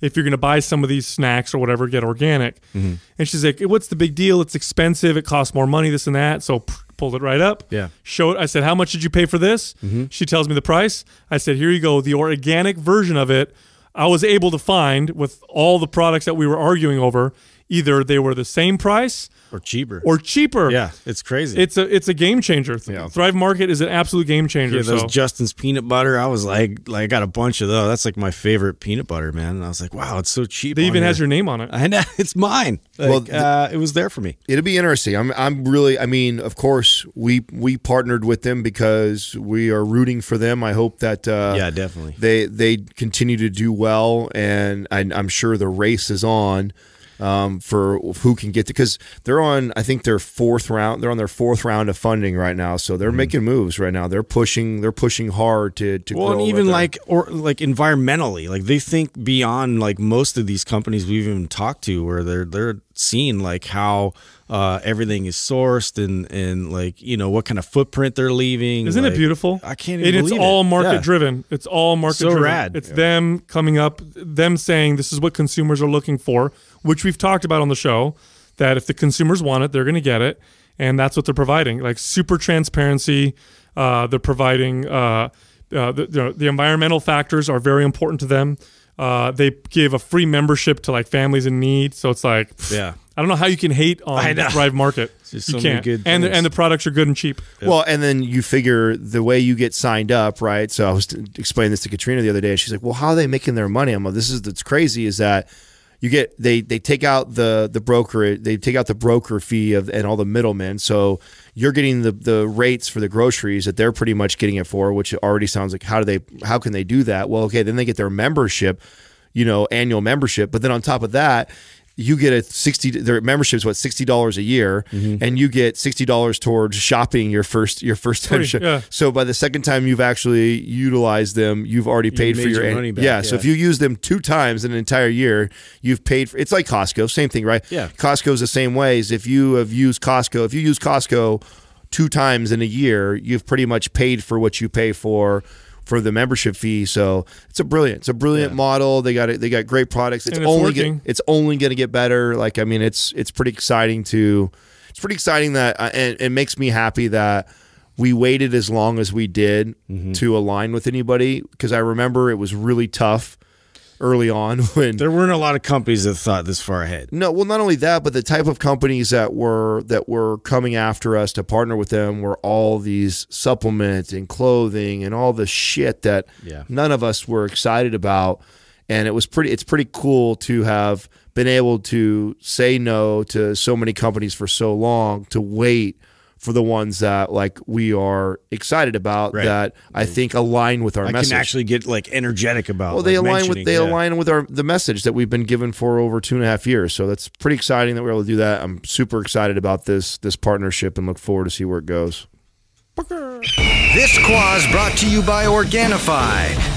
if you're going to buy some of these snacks or whatever, get organic. Mm-hmm. And she's like, What's the big deal? It's expensive. It costs more money, this and that. So pulled it right up. Yeah. Showed. I said, How much did you pay for this? Mm-hmm. She tells me the price. I said, Here you go. The organic version of it. I was able to find with all the products that we were arguing over, either they were the same price or cheaper or cheaper. Yeah, it's crazy. It's a it's a game changer. Yeah. Thrive Market is an absolute game changer. Yeah, those so. Justin's peanut butter. I was like, like I got a bunch of those. That's like my favorite peanut butter, man. And I was like, wow, it's so cheap. They even here. has your name on it. I know [LAUGHS] it's mine. Like, well, the, uh, it was there for me. It'll be interesting. I'm I'm really. I mean, of course, we we partnered with them because we are rooting for them. I hope that uh, yeah, definitely they they continue to do well, and I, I'm sure the race is on um, for who can get to because they're on I think their fourth round they're on their fourth round of funding right now so they're mm -hmm. making moves right now they're pushing they're pushing hard to to well and even like or like environmentally like they think beyond like most of these companies we've even talked to where they're they're seeing like how uh, everything is sourced and and like you know what kind of footprint they're leaving. Isn't like, it beautiful? I can't even. And it's all it. market yeah. driven. It's all market so driven. Rad. It's yeah. them coming up, them saying this is what consumers are looking for, which we've talked about on the show. That if the consumers want it, they're going to get it, and that's what they're providing. Like super transparency. Uh, they're providing. Uh, uh, the, the, environmental factors are very important to them. Uh, they give a free membership to like families in need, so it's like yeah, I don't know how you can hate on Thrive Market. you so can't. and the, and the products are good and cheap. Yep. Well, and then you figure the way you get signed up, right? So I was explaining this to Katrina the other day. and She's like, "Well, how are they making their money?" I'm like, "This is that's crazy. Is that you get they they take out the the broker they take out the broker fee of and all the middlemen. So you're getting the the rates for the groceries that they're pretty much getting it for, which already sounds like how do they how can they do that? Well, okay, then they get their membership." you know annual membership but then on top of that you get a 60 their membership is what $60 a year mm-hmm. and you get $60 towards shopping your first your first time yeah. so by the second time you've actually utilized them you've already paid you for your, your money back, yeah, yeah, so if you use them two times in an entire year you've paid for it's like Costco same thing right yeah Costco's the same way as if you have used Costco if you use Costco two times in a year you've pretty much paid for what you pay for for the membership fee. So it's a brilliant, it's a brilliant yeah. model. They got it. They got great products. It's, it's only get, it's only going to get better. Like I mean, it's it's pretty exciting to it's pretty exciting that uh, and it makes me happy that we waited as long as we did mm -hmm. to align with anybody because I remember it was really tough early on [LAUGHS] when there weren't a lot of companies that thought this far ahead. No, well, not only that, but the type of companies that were that were coming after us to partner with them were all these supplements and clothing and all the shit that yeah. none of us were excited about. And it was pretty. It's pretty cool to have been able to say no to so many companies for so long to wait for the ones that like we are excited about right. that I mm-hmm. think align with our I message. can actually get like energetic about. Well, they like align with they yeah. align with our the message that we've been given for over two and a half years. So that's pretty exciting that we're able to do that. I'm super excited about this this partnership and look forward to see where it goes. This quaz brought to you by Organifi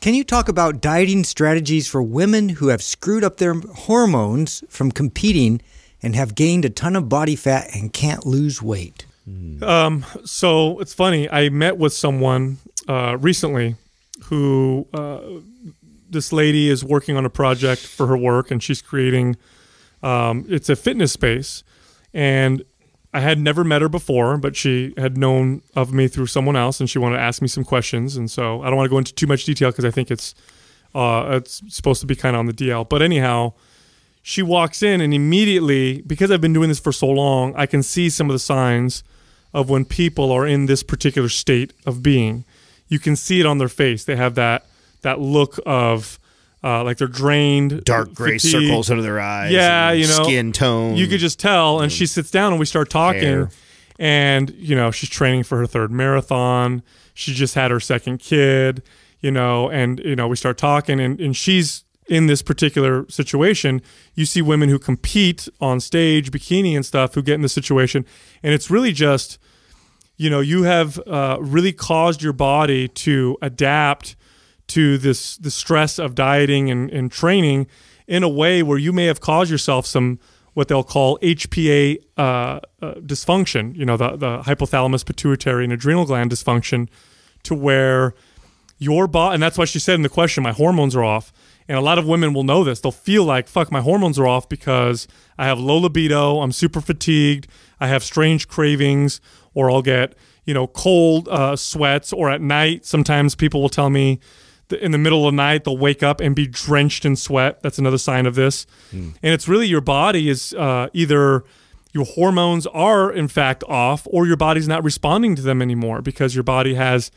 Can you talk about dieting strategies for women who have screwed up their hormones from competing and have gained a ton of body fat and can't lose weight? Um, so it's funny. I met with someone uh, recently who uh, this lady is working on a project for her work, and she's creating. Um, it's a fitness space, and I had never met her before, but she had known of me through someone else, and she wanted to ask me some questions. And so I don't want to go into too much detail because I think it's uh, it's supposed to be kind of on the DL. But anyhow, she walks in, and immediately because I've been doing this for so long, I can see some of the signs of when people are in this particular state of being. You can see it on their face; they have that that look of uh, like they're drained, dark gray fatigued. circles under their eyes. Yeah, you know, skin tone. You could just tell. And she sits down, and we start talking. Hair. And you know, she's training for her third marathon. She just had her second kid. You know, and you know, we start talking, and and she's in this particular situation. You see women who compete on stage, bikini and stuff, who get in this situation, and it's really just, you know, you have uh, really caused your body to adapt to this the stress of dieting and, and training in a way where you may have caused yourself some what they'll call HPA uh, uh, dysfunction, you know, the, the hypothalamus, pituitary, and adrenal gland dysfunction, to where your body, and that's why she said in the question, my hormones are off. And a lot of women will know this. They'll feel like, fuck, my hormones are off because I have low libido, I'm super fatigued, I have strange cravings, or I'll get, you know, cold uh, sweats, or at night, sometimes people will tell me, in the middle of the night they'll wake up and be drenched in sweat that's another sign of this mm. and it's really your body is uh, either your hormones are in fact off or your body's not responding to them anymore because your body has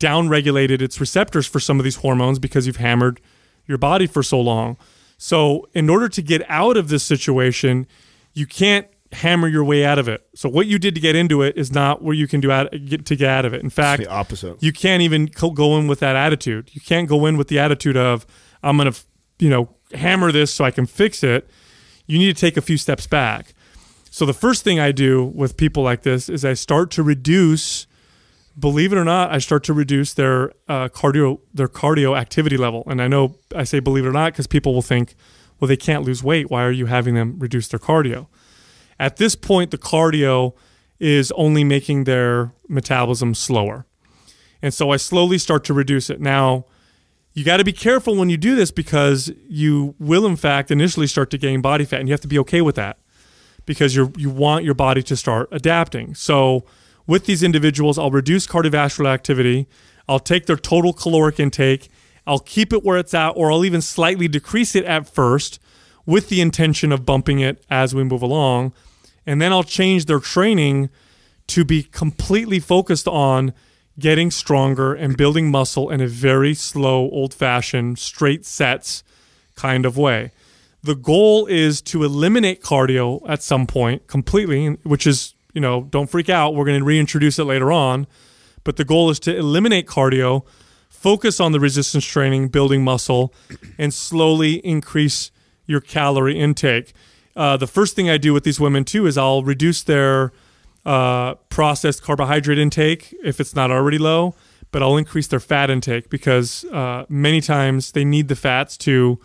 downregulated its receptors for some of these hormones because you've hammered your body for so long so in order to get out of this situation you can't hammer your way out of it. So what you did to get into it is not what you can do out, get to get out of it. In fact, it's the opposite. You can't even go in with that attitude. You can't go in with the attitude of I'm going to, you know, hammer this so I can fix it. You need to take a few steps back. So the first thing I do with people like this is I start to reduce believe it or not, I start to reduce their uh, cardio their cardio activity level. And I know I say believe it or not because people will think, well, they can't lose weight. Why are you having them reduce their cardio? At this point, the cardio is only making their metabolism slower. And so I slowly start to reduce it. Now, you got to be careful when you do this because you will, in fact, initially start to gain body fat, and you have to be okay with that because you you want your body to start adapting. So, with these individuals, I'll reduce cardiovascular activity, I'll take their total caloric intake, I'll keep it where it's at, or I'll even slightly decrease it at first with the intention of bumping it as we move along. And then I'll change their training to be completely focused on getting stronger and building muscle in a very slow, old fashioned, straight sets kind of way. The goal is to eliminate cardio at some point completely, which is, you know, don't freak out. We're going to reintroduce it later on. But the goal is to eliminate cardio, focus on the resistance training, building muscle, and slowly increase your calorie intake. Uh, the first thing I do with these women too is I'll reduce their uh, processed carbohydrate intake if it's not already low, but I'll increase their fat intake because uh, many times they need the fats to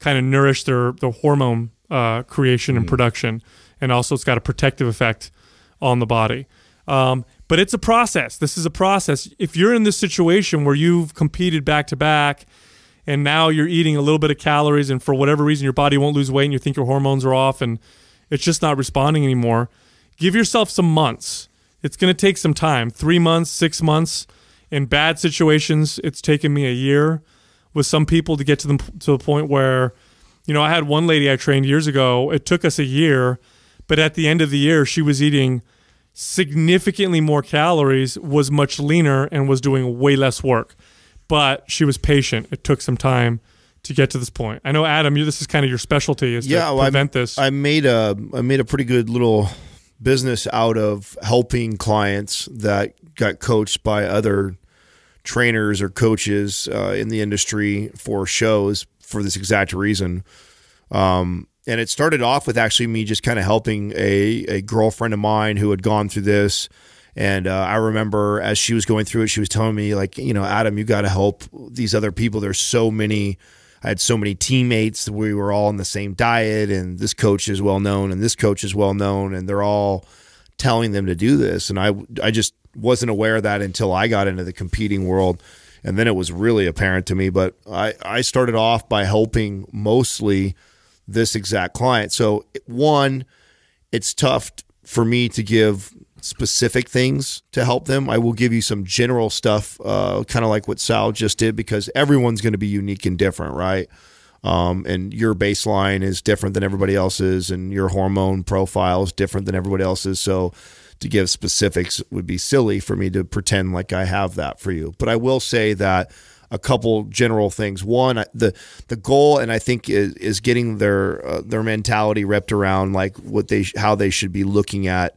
kind of nourish their, hormone uh, creation and hmm. production. And also, it's got a protective effect on the body. Um, but it's a process. This is a process. If you're in this situation where you've competed back to back, and now you're eating a little bit of calories and for whatever reason your body won't lose weight and you think your hormones are off and it's just not responding anymore give yourself some months it's going to take some time 3 months 6 months in bad situations it's taken me a year with some people to get to the to the point where you know I had one lady I trained years ago it took us a year but at the end of the year she was eating significantly more calories was much leaner and was doing way less work but she was patient. It took some time to get to this point. I know, Adam, you, this is kind of your specialty is yeah, to prevent I, this. I made a I made a pretty good little business out of helping clients that got coached by other trainers or coaches uh, in the industry for shows for this exact reason. Um, and it started off with actually me just kind of helping a, a girlfriend of mine who had gone through this and uh, I remember as she was going through it, she was telling me like, you know, Adam, you got to help these other people. There's so many. I had so many teammates. We were all on the same diet, and this coach is well known, and this coach is well known, and they're all telling them to do this. And I, I just wasn't aware of that until I got into the competing world. And then it was really apparent to me. But I, I started off by helping mostly this exact client. So, one, it's tough for me to give specific things to help them. I will give you some general stuff, uh, kind of like what Sal just did, because everyone's going to be unique and different, right? Um, and your baseline is different than everybody else's, and your hormone profile is different than everybody else's. So, to give specifics would be silly for me to pretend like I have that for you. But I will say that a couple general things. One, the the goal, and I think is, is getting their uh, their mentality wrapped around like what they how they should be looking at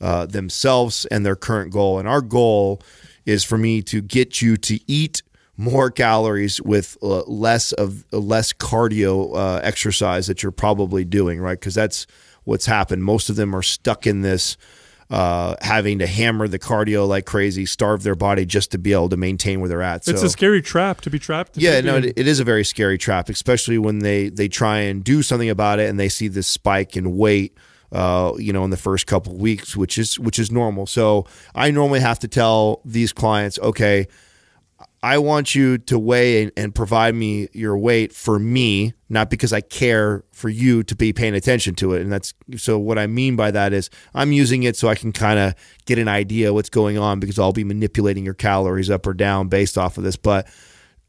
uh, themselves and their current goal. And our goal is for me to get you to eat more calories with uh, less of less cardio uh, exercise that you're probably doing, right? Because that's what's happened. Most of them are stuck in this. Uh, having to hammer the cardio like crazy, starve their body just to be able to maintain where they're at. So, it's a scary trap to be trapped. Yeah, no, it, it is a very scary trap, especially when they they try and do something about it and they see this spike in weight uh, you know, in the first couple of weeks, which is which is normal. So I normally have to tell these clients, okay, I want you to weigh and, and provide me your weight for me, not because I care for you to be paying attention to it. And that's so what I mean by that is I'm using it so I can kind of get an idea what's going on because I'll be manipulating your calories up or down based off of this, but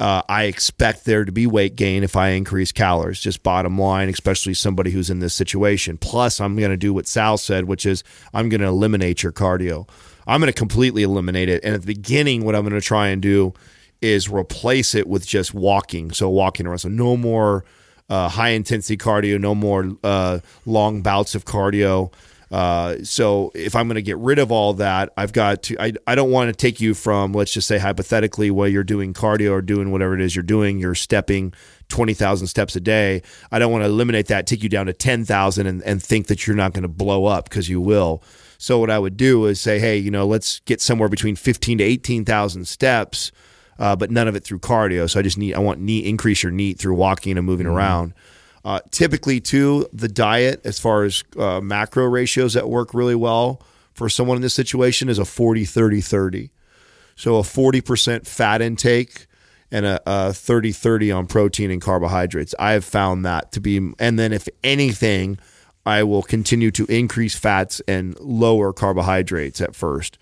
uh, I expect there to be weight gain if I increase calories, just bottom line, especially somebody who's in this situation. Plus, I'm going to do what Sal said, which is I'm going to eliminate your cardio. I'm going to completely eliminate it. And at the beginning, what I'm going to try and do is replace it with just walking. So, walking around. So, no more uh, high intensity cardio, no more uh, long bouts of cardio. Uh, so if I'm going to get rid of all that, I've got to, I, I don't want to take you from, let's just say hypothetically, while you're doing cardio or doing whatever it is you're doing, you're stepping 20,000 steps a day. I don't want to eliminate that, take you down to 10,000 and, and think that you're not going to blow up because you will. So what I would do is say, hey, you know, let's get somewhere between 15 to 18,000 steps, uh, but none of it through cardio. So I just need, I want knee, increase your knee through walking and moving mm -hmm. around. Uh, typically, too, the diet, as far as uh, macro ratios that work really well for someone in this situation, is a 40 30 30. So a 40% fat intake and a, 30 30 on protein and carbohydrates. I have found that to be, and then if anything, I will continue to increase fats and lower carbohydrates at first.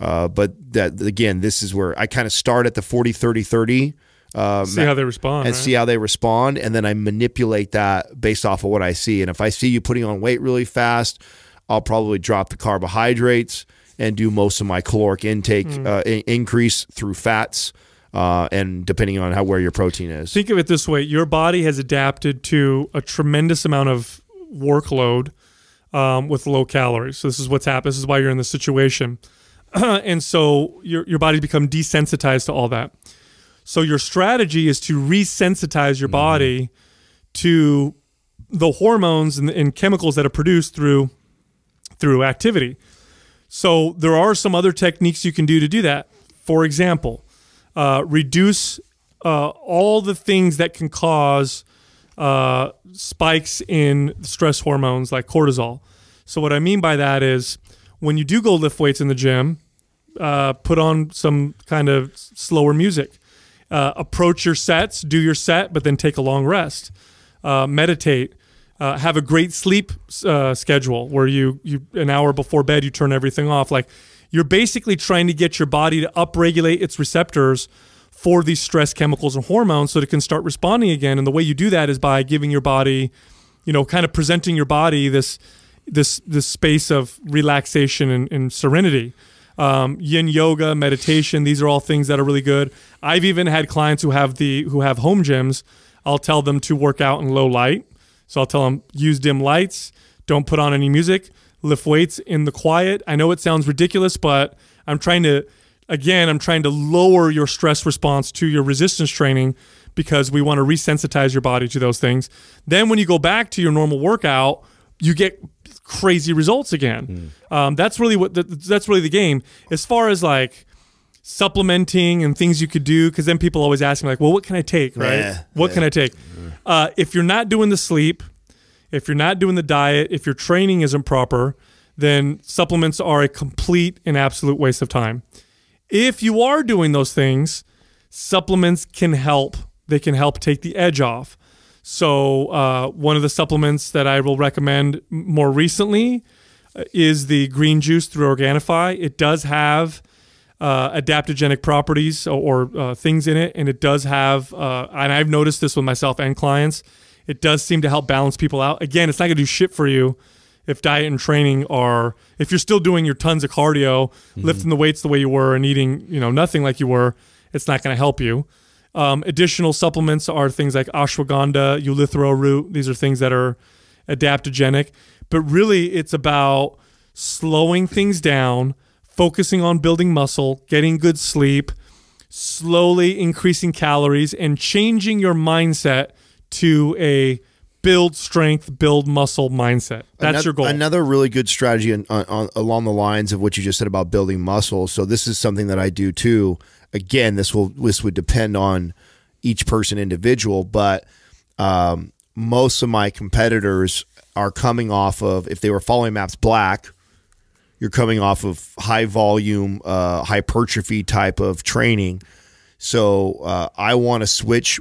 Uh, but that again, this is where I kind of start at the 40 30 30 um, see how they respond. And right? see how they respond. And then I manipulate that based off of what I see. And if I see you putting on weight really fast, I'll probably drop the carbohydrates and do most of my caloric intake mm. uh, in increase through fats. Uh, and depending on how where your protein is, think of it this way: your body has adapted to a tremendous amount of workload um, with low calories. So this is what's happened. This is why you're in this situation, [CLEARS THROAT] and so your your body's become desensitized to all that. So your strategy is to resensitize your body mm -hmm. to the hormones and, and, chemicals that are produced through through activity. So there are some other techniques you can do to do that. For example, uh, reduce uh, all the things that can cause uh, spikes in stress hormones like cortisol. So what I mean by that is when you do go lift weights in the gym, uh, put on some kind of slower music uh, approach your sets, do your set, but then take a long rest, uh, meditate, uh, have a great sleep uh, schedule where you you an hour before bed you turn everything off. Like you're basically trying to get your body to upregulate its receptors for these stress chemicals and hormones so that it can start responding again. And the way you do that is by giving your body, you know, kind of presenting your body this this this space of relaxation and, and serenity um, yin yoga, meditation. These are all things that are really good. I've even had clients who have the who have home gyms. I'll tell them to work out in low light. So I'll tell them use dim lights, don't put on any music, lift weights in the quiet. I know it sounds ridiculous, but I'm trying to again, I'm trying to lower your stress response to your resistance training because we want to resensitize your body to those things. Then when you go back to your normal workout, you get crazy results again. Mm. Um, that's really what the, that's really the game. As far as like supplementing and things you could do, because then people always ask me like, well, what can I take, right? Yeah. What yeah. can I take? Mm. Uh, if you're not doing the sleep, if you're not doing the diet, if your training isn't proper, then supplements are a complete and absolute waste of time. If you are doing those things, supplements can help. They can help take the edge off. So uh, one of the supplements that I will recommend more recently uh, is the green juice through Organifi. It does have uh, adaptogenic properties or, or uh, things in it, and it does have. Uh, and I've noticed this with myself and clients. It does seem to help balance people out. Again, it's not going to do shit for you if diet and training are if you're still doing your tons of cardio, mm-hmm. lifting the weights the way you were, and eating you know nothing like you were. It's not going to help you. Um, additional supplements are things like ashwagandha, ulithro root. These are things that are adaptogenic, but really it's about slowing things down, focusing on building muscle, getting good sleep, slowly increasing calories, and changing your mindset to a build strength, build muscle mindset. That's another, your goal. Another really good strategy on, on, along the lines of what you just said about building muscle. So this is something that I do too. Again, this will this would depend on each person individual, but um, most of my competitors are coming off of if they were following maps black. You're coming off of high volume, uh, hypertrophy type of training. So uh, I want to switch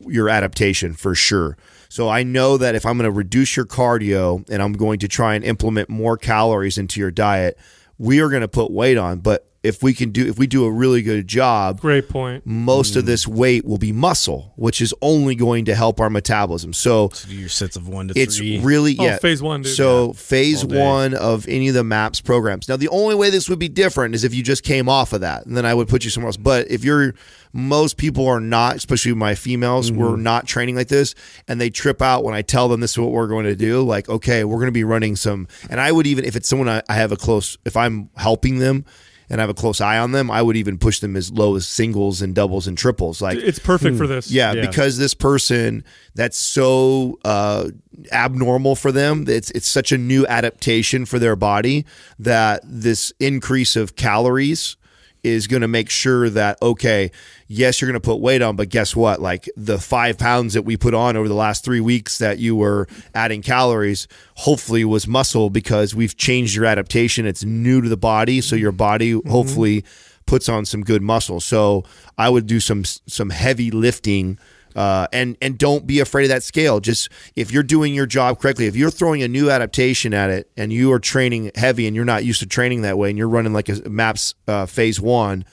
your adaptation for sure. So I know that if I'm going to reduce your cardio and I'm going to try and implement more calories into your diet, we are going to put weight on. But if we can do if we do a really good job great point most mm. of this weight will be muscle which is only going to help our metabolism so, so your sets of one to it's three. really oh, yeah phase one dude. so yeah. phase one of any of the maps programs now the only way this would be different is if you just came off of that and then i would put you somewhere else but if you're most people are not especially my females mm -hmm. were mm-hmm. not training like this and they trip out when i tell them this is what we're going to do like okay we're going to be running some and i would even if it's someone I, I have a close if i'm helping them and I have a close eye on them, I would even push them as low as singles and doubles and triples. Like it's perfect for hmm. this. Yeah, yeah, because this person that's so uh, abnormal for them, it's it's such a new adaptation for their body that this increase of calories is going to make sure that okay, yes, you're going to put weight on, but guess what? Like the five pounds that we put on over the last three weeks that you were adding calories, hopefully was muscle because we've changed your adaptation. It's new to the body, so your body mm -hmm. hopefully puts on some good muscle. So I would do some some heavy lifting uh, and and don't be afraid of that scale. Just if you're doing your job correctly, if you're throwing a new adaptation at it and you are training heavy and you're not used to training that way and you're running like a maps uh, phase one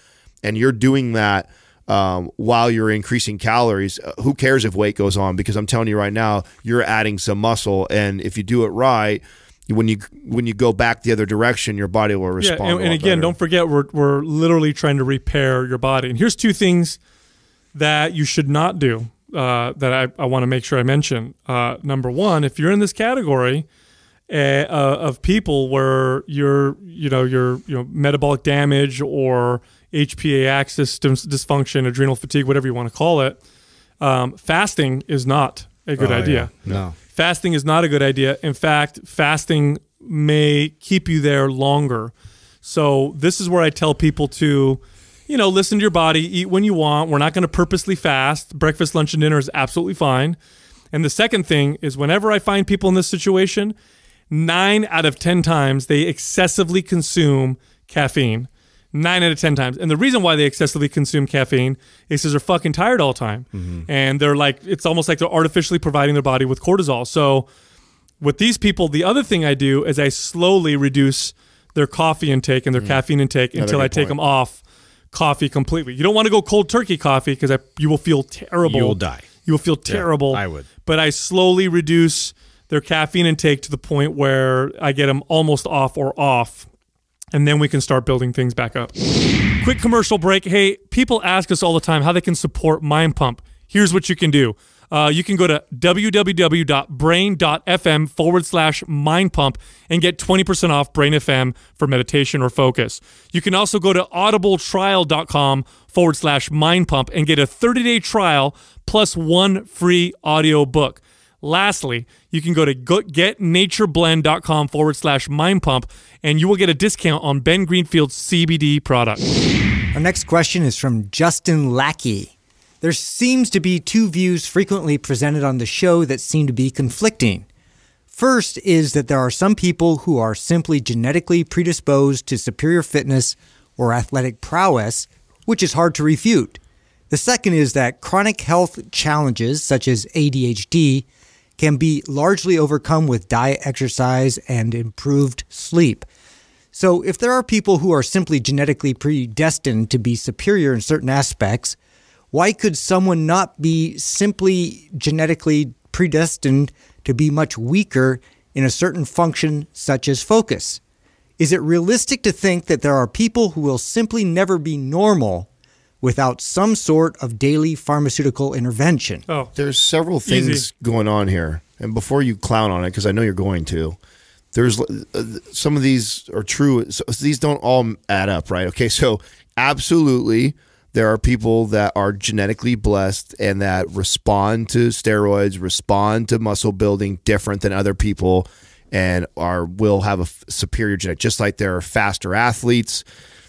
and you're doing that um, while you're increasing calories, uh, who cares if weight goes on? Because I'm telling you right now, you're adding some muscle, and if you do it right, when you when you go back the other direction, your body will respond. Yeah, and, and again, better. don't forget we're we're literally trying to repair your body. And here's two things that you should not do uh, that I, I want to make sure I mention. Uh, number one, if you're in this category eh, uh, of people where you're, you know, your you know metabolic damage or HPA axis dysfunction, adrenal fatigue, whatever you want to call it, um, fasting is not a good oh, idea. Yeah. No, fasting is not a good idea. In fact, fasting may keep you there longer. So this is where I tell people to you know, listen to your body, eat when you want. We're not going to purposely fast. Breakfast, lunch, and dinner is absolutely fine. And the second thing is whenever I find people in this situation, nine out of 10 times they excessively consume caffeine. Nine out of 10 times. And the reason why they excessively consume caffeine is because they're fucking tired all the time. Mm -hmm. And they're like, it's almost like they're artificially providing their body with cortisol. So with these people, the other thing I do is I slowly reduce their coffee intake and their mm -hmm. caffeine intake Another until I take point. them off coffee completely. You don't want to go cold turkey coffee because you will feel terrible. You'll die. You will feel terrible. Yeah, I would. But I slowly reduce their caffeine intake to the point where I get them almost off or off, and then we can start building things back up. Quick commercial break. Hey, people ask us all the time how they can support Mind Pump. Here's what you can do. Uh, you can go to www.brain.fm forward slash mind pump and get 20% off Brain FM for meditation or focus. You can also go to audibletrial.com forward slash mind pump and get a 30 day trial plus one free audio book. Lastly, you can go to getnatureblend.com forward slash mind pump and you will get a discount on Ben Greenfield's CBD product. Our next question is from Justin Lackey. There seems to be two views frequently presented on the show that seem to be conflicting. First is that there are some people who are simply genetically predisposed to superior fitness or athletic prowess, which is hard to refute. The second is that chronic health challenges, such as ADHD, can be largely overcome with diet, exercise, and improved sleep. So, if there are people who are simply genetically predestined to be superior in certain aspects, why could someone not be simply genetically predestined to be much weaker in a certain function such as focus? Is it realistic to think that there are people who will simply never be normal without some sort of daily pharmaceutical intervention? Oh, there's several things easy. going on here. And before you clown on it, because I know you're going to, there's uh, some of these are true. So these don't all add up, right? Okay, so absolutely there are people that are genetically blessed and that respond to steroids, respond to muscle building different than other people, and are will have a superior genetic. Just like there are faster athletes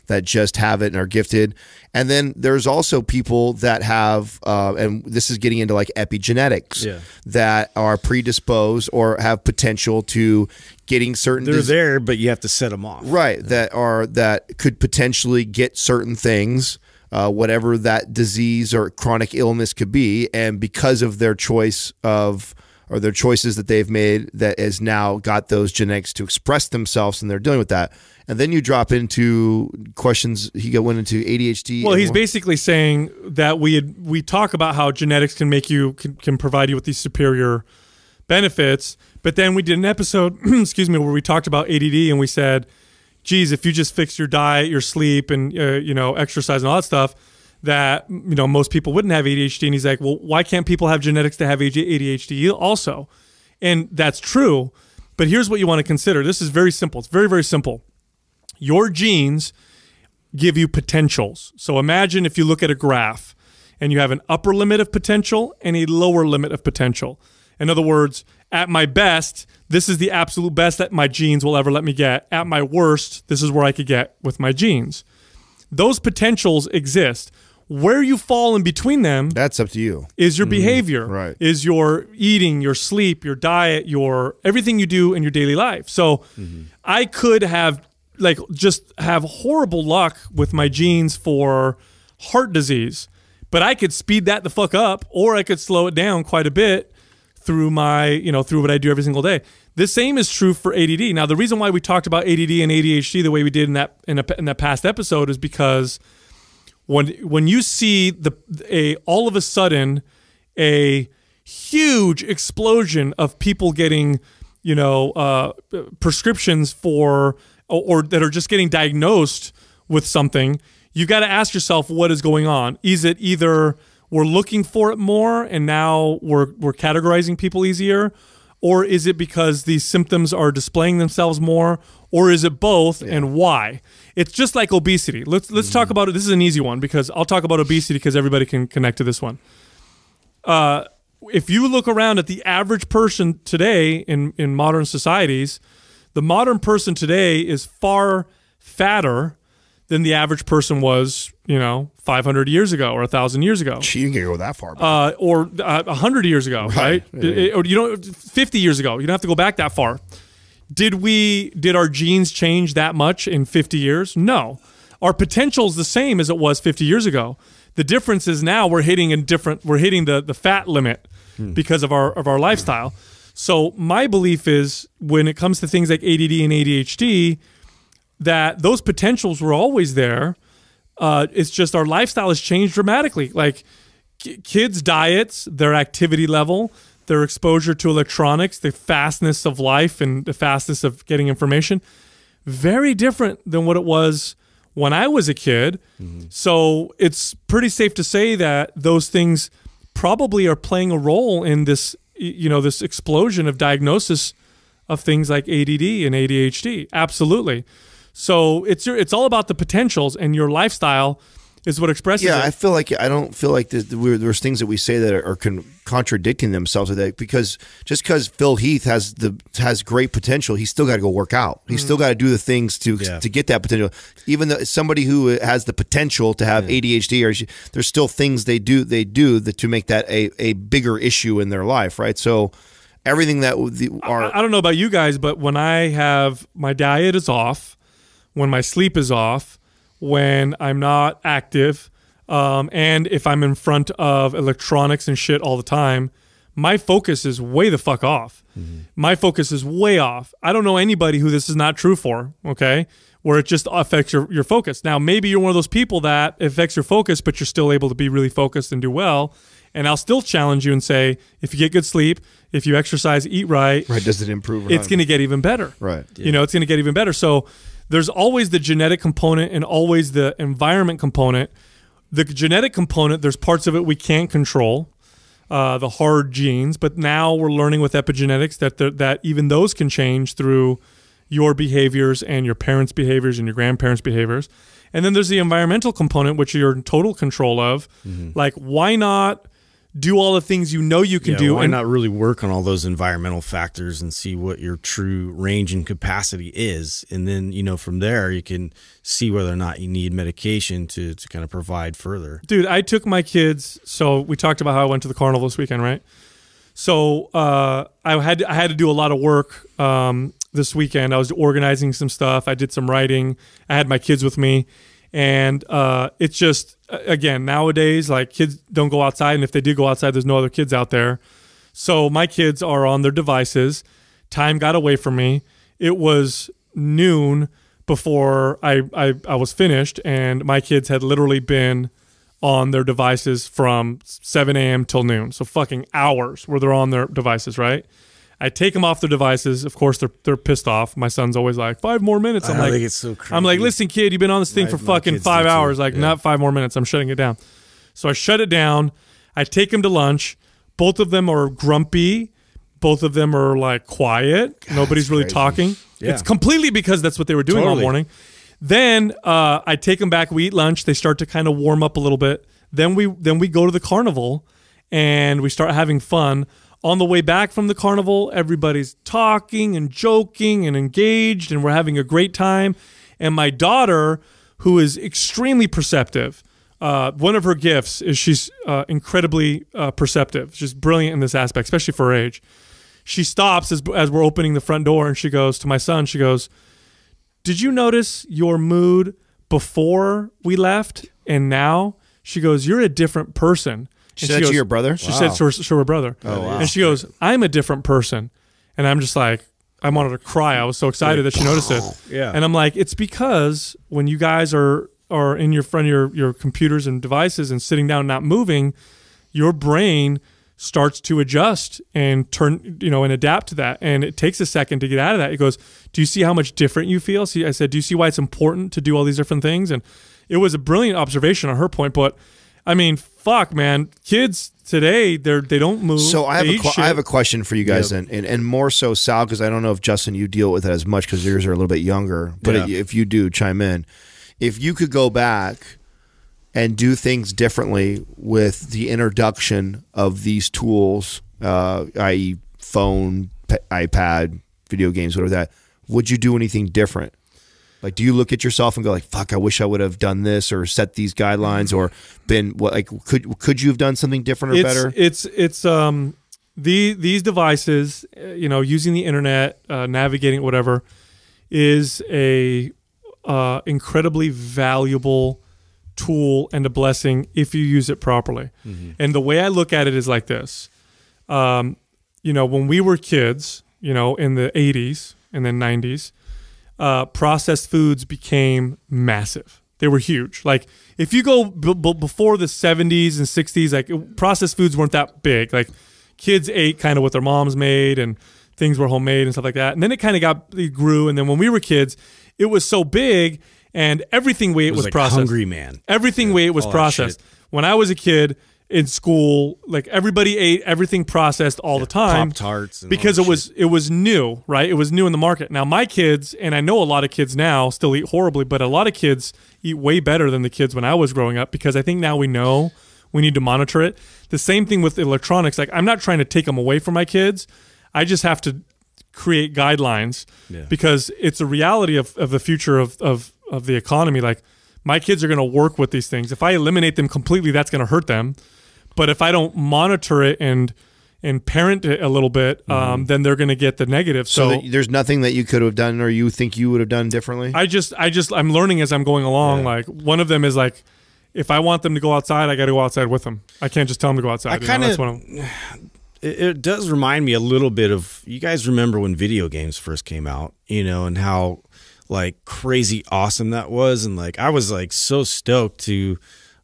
that just have it and are gifted, and then there's also people that have, uh, and this is getting into like epigenetics yeah. that are predisposed or have potential to getting certain. They're there, but you have to set them off. Right. Yeah. That are that could potentially get certain things uh, whatever that disease or chronic illness could be, and because of their choice of or their choices that they've made that has now got those genetics to express themselves and they're dealing with that. And then you drop into questions he went into ADHD. Well, he's more. basically saying that we had, we talk about how genetics can make you can, can provide you with these superior benefits, but then we did an episode, [CLEARS THROAT] excuse me, where we talked about ADD and we said geez, if you just fix your diet, your sleep, and uh, you know exercise and all that stuff, that you know most people wouldn't have ADHD. And he's like, well, why can't people have genetics to have ADHD also? And that's true. But here's what you want to consider. This is very simple. It's very very simple. Your genes give you potentials. So imagine if you look at a graph and you have an upper limit of potential and a lower limit of potential. In other words, at my best, this is the absolute best that my genes will ever let me get. At my worst, this is where I could get with my genes. Those potentials exist. Where you fall in between them That's up to you. is your mm-hmm. behavior, right. is your eating, your sleep, your diet, your everything you do in your daily life. So mm-hmm. I could have like just have horrible luck with my genes for heart disease, but I could speed that the fuck up or I could slow it down quite a bit through my, you know, through what I do every single day. The same is true for ADD. Now, the reason why we talked about ADD and ADHD the way we did in that in, a, in that past episode is because when when you see the a all of a sudden a huge explosion of people getting you know uh, prescriptions for or, or that are just getting diagnosed with something, you got to ask yourself what is going on. Is it either we're looking for it more and now we're we're categorizing people easier? or is it because these symptoms are displaying themselves more or is it both yeah. and why it's just like obesity let's let's mm talk about it this is an easy one because i'll talk about obesity because everybody can connect to this one uh, if you look around at the average person today in in modern societies the modern person today is far fatter than the average person was you know, 500 years ago or 1,000 years ago. Gee, you can go that far. Uh, or uh, 100 years ago, right? right? Yeah. It, it, or you know, 50 years ago. You don't have to go back that far. Did we, did our genes change that much in 50 years? No. Our potential is the same as it was 50 years ago. The difference is now we're hitting a different, we're hitting the, the fat limit hmm. because of our, of our lifestyle. So my belief is when it comes to things like ADD and ADHD, that those potentials were always there uh, it's just our lifestyle has changed dramatically. Like kids' diets, their activity level, their exposure to electronics, the fastness of life, and the fastness of getting information, very different than what it was when I was a kid. Mm -hmm. So it's pretty safe to say that those things probably are playing a role in this, you know, this explosion of diagnosis of things like ADD and ADHD. Absolutely. So it's your, it's all about the potentials and your lifestyle is what expresses. Yeah, it. I feel like I don't feel like there's, there's things that we say that are, are con contradicting themselves that because just because Phil Heath has the has great potential, he's still got to go work out. He's mm still got to do the things to yeah. to get that potential. Even though somebody who has the potential to have yeah. ADHD, or there's still things they do they do that to make that a a bigger issue in their life, right? So everything that the, are I, I don't know about you guys, but when I have my diet is off when my sleep is off, when I'm not active, um, and if I'm in front of electronics and shit all the time, my focus is way the fuck off. Mm-hmm. My focus is way off. I don't know anybody who this is not true for, okay? Where it just affects your, your focus. Now, maybe you're one of those people that affects your focus, but you're still able to be really focused and do well. And I'll still challenge you and say, if you get good sleep, if you exercise, eat right, right, does it improve? It's going to get even better. Right. Yeah. You know, it's going to get even better. So there's always the genetic component and always the environment component. The genetic component, there's parts of it we can't control, uh, the hard genes, but now we're learning with epigenetics that the, that even those can change through your behaviors and your parents' behaviors and your grandparents' behaviors. And then there's the environmental component, which you're in total control of. Mm-hmm. Like, why not? do all the things you know you can yeah, do why and not really work on all those environmental factors and see what your true range and capacity is and then you know from there you can see whether or not you need medication to, to kind of provide further dude i took my kids so we talked about how i went to the carnival this weekend right so uh, i had i had to do a lot of work um, this weekend i was organizing some stuff i did some writing i had my kids with me and uh, it's just again nowadays like kids don't go outside, and if they do go outside, there's no other kids out there. So my kids are on their devices. Time got away from me. It was noon before I, I, I was finished, and my kids had literally been on their devices from 7 a.m. till noon. So fucking hours where they're on their devices, right? I take them off their devices. Of course, they're they're pissed off. My son's always like five more minutes. I'm I like, it's so crazy. I'm like, listen, kid, you've been on this thing my, for fucking five hours. Too. Like, yeah. not five more minutes. I'm shutting it down. So I shut it down. I take them to lunch. Both of them are grumpy. Both of them are like quiet. God, Nobody's really crazy. talking. Yeah. It's completely because that's what they were doing totally. all morning. Then uh, I take them back. We eat lunch. They start to kind of warm up a little bit. Then we then we go to the carnival and we start having fun on the way back from the carnival, everybody's talking and joking and engaged, and we're having a great time. And my daughter, who is extremely perceptive, uh, one of her gifts is she's uh, incredibly uh, perceptive. She's brilliant in this aspect, especially for her age. She stops as, as we're opening the front door and she goes to my son, she goes, Did you notice your mood before we left and now? She goes, You're a different person. She and said she goes, to your brother? She wow. said to her, to her brother. Oh, wow. And she goes, I'm a different person. And I'm just like, I wanted to cry. I was so excited like, that she noticed it. Yeah. And I'm like, it's because when you guys are are in your front of your, your computers and devices and sitting down and not moving, your brain starts to adjust and turn you know and adapt to that and it takes a second to get out of that it goes do you see how much different you feel see i said do you see why it's important to do all these different things and it was a brilliant observation on her point but i mean fuck, man, kids today they're they don't move. So I have a shit. I have a question for you guys, yep. and, and and more so Sal because I don't know if Justin you deal with it as much because yours are a little bit younger. But yeah. if you do, chime in. If you could go back and do things differently with the introduction of these tools, uh, i.e., phone, iPad, video games, whatever that, would you do anything different? Like, do you look at yourself and go like, "Fuck, I wish I would have done this or set these guidelines or been what like could could you have done something different or it's, better?" It's it's um the these devices, uh, you know, using the internet, uh, navigating whatever, is a uh, incredibly valuable tool and a blessing if you use it properly. Mm -hmm. And the way I look at it is like this: um, you know, when we were kids, you know, in the '80s and then '90s uh, processed foods became massive. They were huge. Like if you go before the 70s and 60s, like processed foods weren't that big. Like kids ate kind of what their moms made and things were homemade and stuff like that. And then it kind of got it grew. And then when we were kids, it was so big and everything we ate it was, was like processed. Hungry man. Everything yeah, we ate was processed. When I was a kid, in school like everybody ate everything processed all yeah, the time pop tarts because it shit. was it was new right it was new in the market now my kids and i know a lot of kids now still eat horribly but a lot of kids eat way better than the kids when i was growing up because i think now we know we need to monitor it the same thing with electronics like i'm not trying to take them away from my kids i just have to create guidelines yeah. because it's a reality of, of the future of, of of the economy like my kids are going to work with these things if i eliminate them completely that's going to hurt them but if I don't monitor it and and parent it a little bit, mm -hmm. then they're going to get the negative. So, so there's nothing that you could have done, or you think you would have done differently. I just, I just, I'm learning as I'm going along. Yeah. Like one of them is like, if I want them to go outside, I got to go outside with them. I can't just tell them to go outside. I kind of. [SIGHS] it does remind me a little bit of you guys remember when video games first came out, you know, and how like crazy awesome that was, and like I was like so stoked to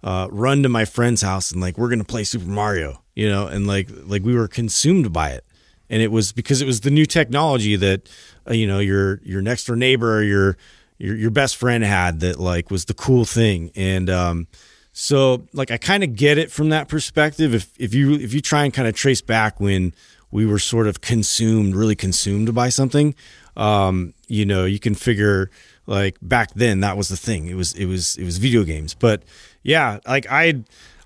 uh, run to my friend's house and like we're gonna play Super Mario, you know, and like like we were consumed by it, and it was because it was the new technology that uh, you know your your next door neighbor or your, your your best friend had that like was the cool thing, and um, so like I kind of get it from that perspective. If if you if you try and kind of trace back when we were sort of consumed, really consumed by something, um, you know, you can figure like back then that was the thing it was it was it was video games but yeah like i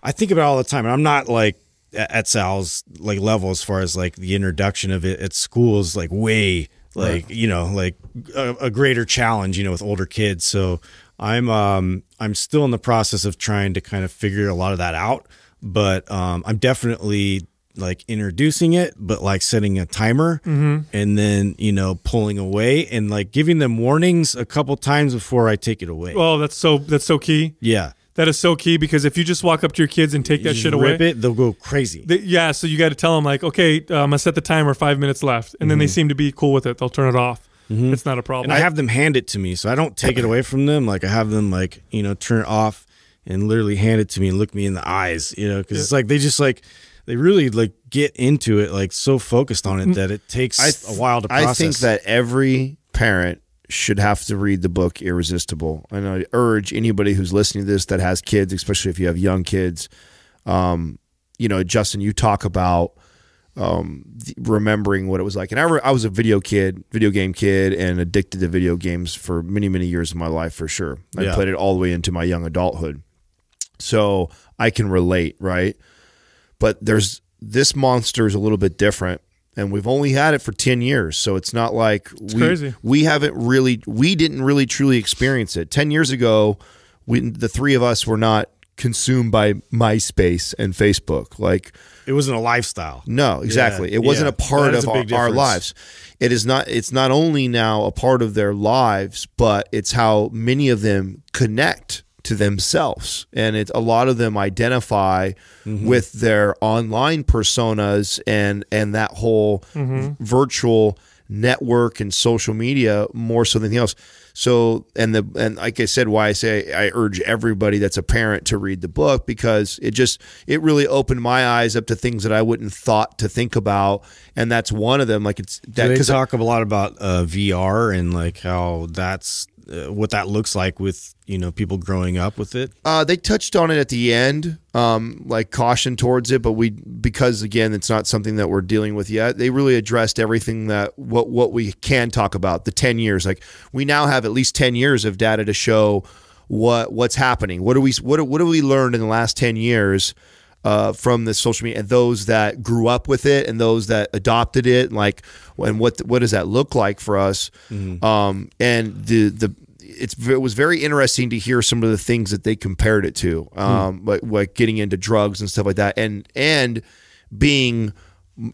i think about all the time and i'm not like at sal's like level as far as like the introduction of it at schools. like way like right. you know like a, a greater challenge you know with older kids so i'm um i'm still in the process of trying to kind of figure a lot of that out but um i'm definitely like introducing it, but like setting a timer mm-hmm. and then, you know, pulling away and like giving them warnings a couple times before I take it away. Oh, that's so that's so key. Yeah. That is so key because if you just walk up to your kids and take that shit away, it, they'll go crazy. They, yeah, so you got to tell them like, okay, I'm um, gonna set the timer five minutes left, and mm-hmm. then they mm-hmm. seem to be cool with it. They'll turn it off. Mm-hmm. It's not a problem. And I have them hand it to me, so I don't take it away from them. Like I have them like you know turn it off and literally hand it to me and look me in the eyes, you know, because yeah. it's like they just like they really like get into it, like so focused on it that it takes a while to process. I think that every parent should have to read the book Irresistible. And I urge anybody who's listening to this that has kids, especially if you have young kids, um, you know, Justin, you talk about um, remembering what it was like. And I, I was a video kid, video game kid, and addicted to video games for many, many years of my life for sure. I yeah. played it all the way into my young adulthood. So I can relate, right? But there's this monster is a little bit different and we've only had it for 10 years so it's not like it's we crazy. we haven't really we didn't really truly experience it 10 years ago we the three of us were not consumed by myspace and facebook like it wasn't a lifestyle no exactly yeah, it wasn't yeah. a part of a our, our, lives it is not it's not only now a part of their lives but it's how many of them connect to themselves. And it's a lot of them identify mm -hmm. with their online personas and, and that whole mm -hmm. virtual network and social media more so than anything else. So, and the, and like I said, why I say I urge everybody that's a parent to read the book because it just, it really opened my eyes up to things that I wouldn't thought to think about. And that's one of them. Like it's that, Do they talk I, a lot about uh, VR and like how that's uh, what that looks like with you know people growing up with it? Uh, they touched on it at the end, um, like caution towards it, but we because again it's not something that we're dealing with yet. They really addressed everything that what what we can talk about the ten years. Like we now have at least ten years of data to show what what's happening. What do we what what have we learned in the last ten years? uh, from the social media and those that grew up with it and those that adopted it like and what what does that look like for us mm. um, and the the it was very interesting to hear some of the things that they compared it to hmm. um, mm. like, like getting into drugs and stuff like that and and being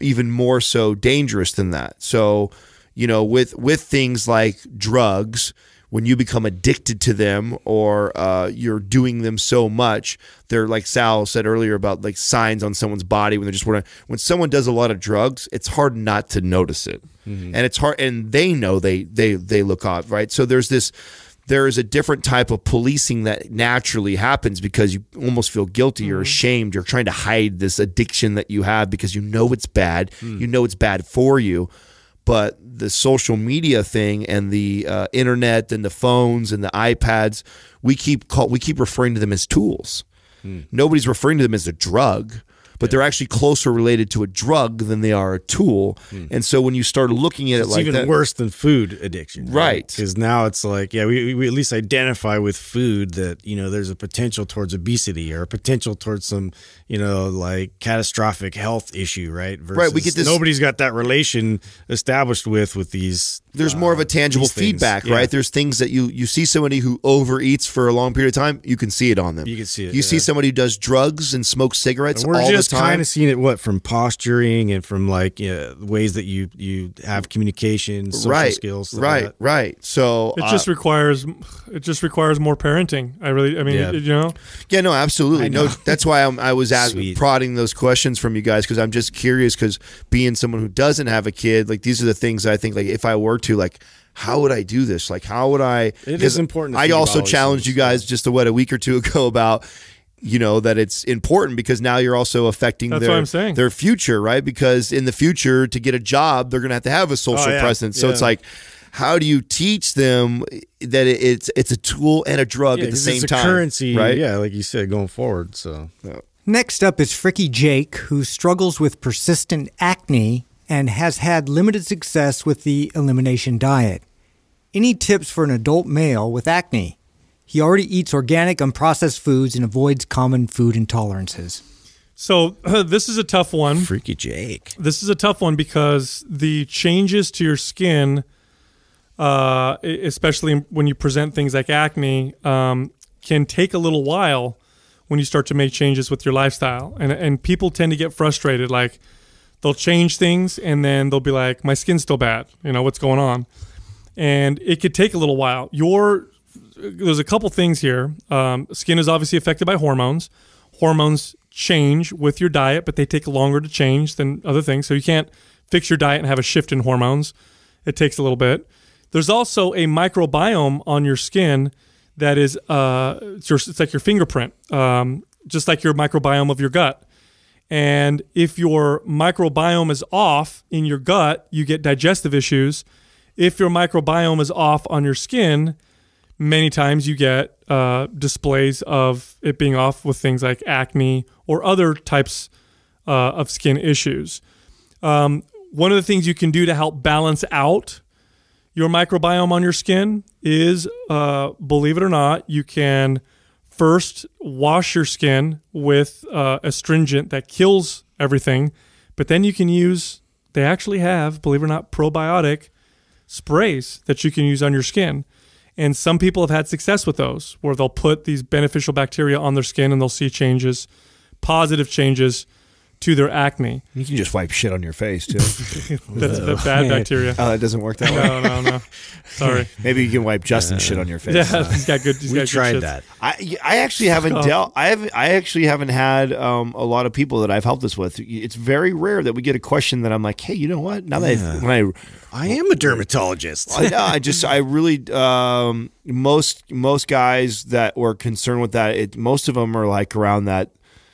even more so dangerous than that so you know with with things like drugs when you become addicted to them or uh, you're doing them so much, they're like Sal said earlier about like signs on someone's body when they just want to. When someone does a lot of drugs, it's hard not to notice it, mm -hmm. and it's hard, and they know they they they look off, right? So there's this. There is a different type of policing that naturally happens because you almost feel guilty mm -hmm. or mm-hmm. ashamed. You're trying to hide this addiction that you have because you know it's bad. Mm. You know it's bad for you but the social media thing and the uh, internet and the phones and the iPads, we keep call, we keep referring to them as tools. Hmm. Nobody's referring to them as a drug but yeah. they're actually closer related to a drug than they are a tool. Mm. And so when you start looking at it's it like even that, worse than food addiction, right? Because right? now it's like, yeah, we, we at least identify with food that you know there's a potential towards obesity or a potential towards some you know like catastrophic health issue, right? Versus right. We get this. Nobody's got that relation established with with these. There's uh, more of a uh, tangible feedback, yeah. right? There's things that you you see somebody who overeats for a long period of time, you can see it on them. You can see it. You yeah. see somebody who does drugs and smokes cigarettes all just kind of seen it what from posturing and from like you know, ways that you you have communication, social right, skills, right, right. So it uh, just requires it just requires more parenting. I really, I mean, yeah. you know, yeah, no, absolutely, no. That's why I'm, i was asking prodding those questions from you guys because I'm just curious because being someone who doesn't have a kid, like these are the things I think like if I were to like how would I do this? Like, how would I? It is important. I also challenged things. you guys just a what a week or two [LAUGHS] ago about you know that it's important because now you're also affecting their their future, right? Because in the future, to get a job, they're going to have to have a social oh, yeah. presence. So yeah. it's like, how do you teach them that it's it's a tool and a drug yeah, at the same time? Currency, right? Yeah, like you said, going forward. So next up is Fricky Jake, who struggles with persistent acne and has had limited success with the elimination diet. Any tips for an adult male with acne? He already eats organic, unprocessed foods and avoids common food intolerances. So uh, [CLEARS THROAT] this is a tough one. Freaky Jake. This is a tough one because the changes to your skin, uh, especially when you present things like acne, um, can take a little while when you start to make changes with your lifestyle. And and people tend to get frustrated. Like they'll change things and then they'll be like, "My skin's still bad. You know what's going on." And it could take a little while. Your there's a couple things here. Um, skin is obviously affected by hormones. Hormones change with your diet, but they take longer to change than other things. So you can't fix your diet and have a shift in hormones. It takes a little bit. There's also a microbiome on your skin that is uh, it's, your, it's like your fingerprint, um, just like your microbiome of your gut. And if your microbiome is off in your gut, you get digestive issues. If your microbiome is off on your skin, many times you get uh, displays of it being off with things like acne or other types uh, of skin issues. Um, one of the things you can do to help balance out your microbiome on your skin is, uh, believe it or not, you can first wash your skin with uh, astringent that kills everything, but then you can use, they actually have, believe it or not, probiotic sprays that you can use on your skin. And some people have had success with those where they'll put these beneficial bacteria on their skin and they'll see changes, positive changes to their acne. You can just wipe shit on your face too. [LAUGHS] That's the [LAUGHS] bad bacteria. Oh, it doesn't work that way. No, no, no. Sorry. [LAUGHS] Maybe you can wipe Justin's uh, shit on your face. Yeah, he's got good. He's we got tried good that. I I actually haven't oh. dealt. I have I actually haven't had um, a lot of people that I've helped this with. It's very rare that we get a question that I'm like, hey, you know what? Now that yeah. I, when I I am a dermatologist. I, I just I really um, most most guys that were concerned with that. It, most of them are like around that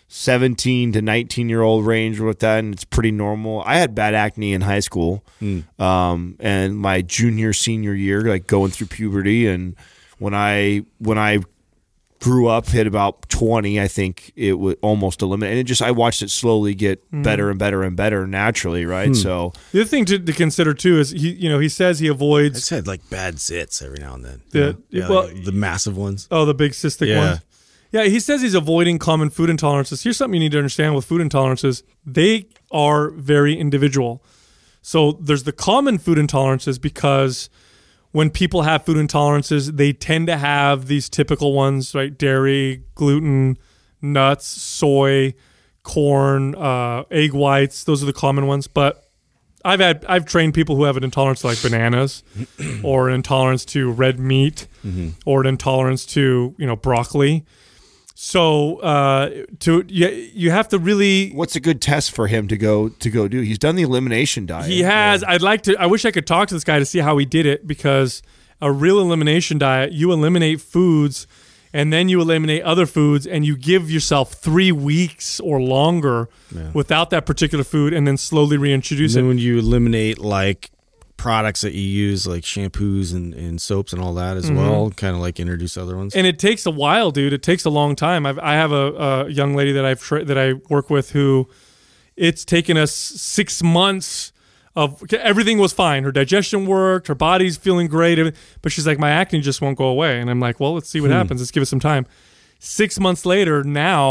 17 to 19 year old range with that and it's pretty normal i had bad acne in high school mm. um, and my junior senior year like going through puberty and when i when i grew up hit about 20 i think it was almost eliminated and it just i watched it slowly get mm. better and better and better naturally right hmm. so the other thing to, to, consider too is he you know he says he avoids i said like bad zits every now and then the, yeah, well, like the massive ones oh the big cystic yeah. ones yeah, he says he's avoiding common food intolerances. Here's something you need to understand with food intolerances they are very individual. So there's the common food intolerances because when people have food intolerances, they tend to have these typical ones, right? Dairy, gluten, nuts, soy, corn, uh, egg whites. Those are the common ones. But I've had I've trained people who have an intolerance to like bananas, or an intolerance to red meat, mm -hmm. or an intolerance to you know broccoli so uh, to you, you have to really. What's a good test for him to go to go do? He's done the elimination diet. He has. Yeah. I'd like to. I wish I could talk to this guy to see how he did it because a real elimination diet, you eliminate foods, and then you eliminate other foods, and you give yourself three weeks or longer yeah. without that particular food, and then slowly reintroduce and then it. When you eliminate like products that you use, like shampoos and, and soaps and all that as mm -hmm. well, kind of like introduce other ones. And it takes a while, dude. It takes a long time. I've, I have a, a young lady that I've that I work with who it's taken us six months of everything was fine. Her digestion worked, her body's feeling great, but she's like, my acne just won't go away. And I'm like, well, let's see what hmm. happens. Let's give it some time. Six months later, now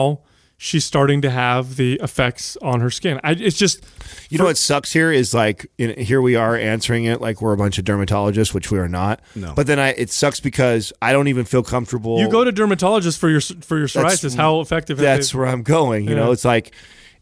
she's starting to have the effects on her skin. I, it's just you know what sucks here is like in, here we are answering it like we're a bunch of dermatologists, which we are not. No. But then I it sucks because I don't even feel comfortable. You go to dermatologists for your for your psoriasis. That's, how effective? That's where I'm going. You yeah. know, it's like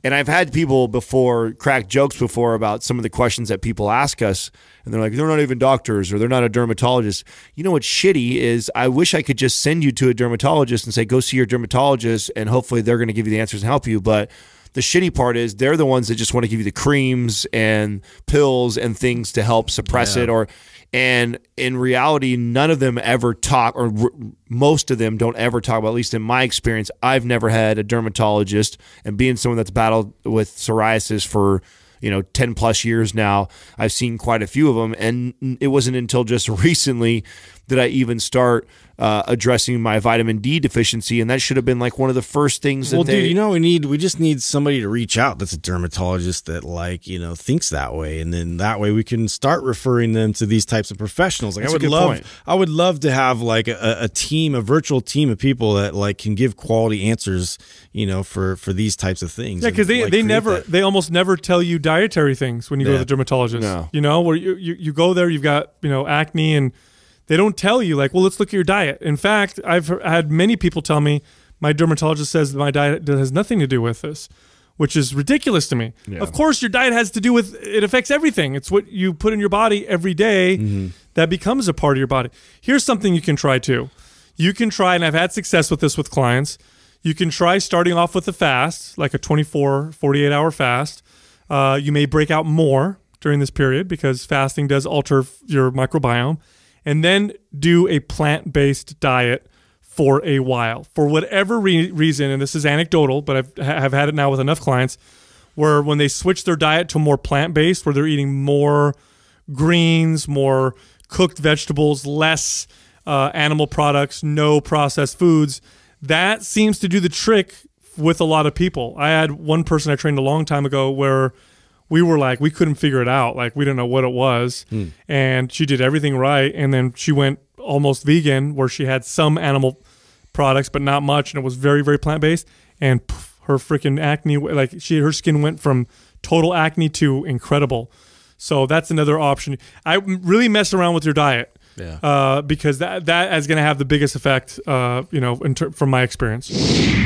and I've had people before crack jokes before about some of the questions that people ask us. And they're like, they're not even doctors or they're not a dermatologist. You know what's shitty is I wish I could just send you to a dermatologist and say, go see your dermatologist and hopefully they're going to give you the answers and help you. But the shitty part is they're the ones that just want to give you the creams and pills and things to help suppress yeah. it or and in reality, none of them ever talk, or most of them don't ever talk about, at least in my experience, I've never had a dermatologist. And being someone that's battled with psoriasis for, you know 10 plus years now i've seen quite a few of them and it wasn't until just [LAUGHS] recently did I even start uh, addressing my vitamin D deficiency, and that should have been like one of the first things. well, they, dude, you know, we need we just need somebody to reach out that's a dermatologist that like you know thinks that way, and then that way we can start referring them to these types of professionals. Like I would love, point. I would love to have like a, a team, a virtual team of people that like can give quality answers, you know, for for these types of things. Yeah, because they like, they never that. they almost never tell you dietary things when you yeah. go to the dermatologist. No. You know, where you, you you go there, you've got you know acne and they don't tell you like, well, let's look at your diet. In fact, I've had many people tell me my dermatologist says my diet has nothing to do with this, which is ridiculous to me. Yeah. Of course, your diet has to do with it affects everything. It's what you put in your body every day mm -hmm. that becomes a part of your body. Here's something you can try too. You can try, and I've had success with this with clients. You can try starting off with a fast, like a 24, 48 hour fast. Uh, you may break out more during this period because fasting does alter your microbiome and then do a plant based diet for a while. For whatever re reason, and this is anecdotal, but I've have had it now with enough clients where when they switch their diet to more plant based, where they're eating more greens, more cooked vegetables, less uh, animal products, no processed foods, that seems to do the trick with a lot of people. I had one person I trained a long time ago where we were like we couldn't figure it out like we didn't know what it was mm. and she did everything right and then she went almost vegan where she had some animal products but not much and it was very very plant-based and poof, her freaking acne like she her skin went from total acne to incredible so that's another option i really mess around with your diet yeah. Uh, because that that is going to have the biggest effect, uh, you know, from my experience.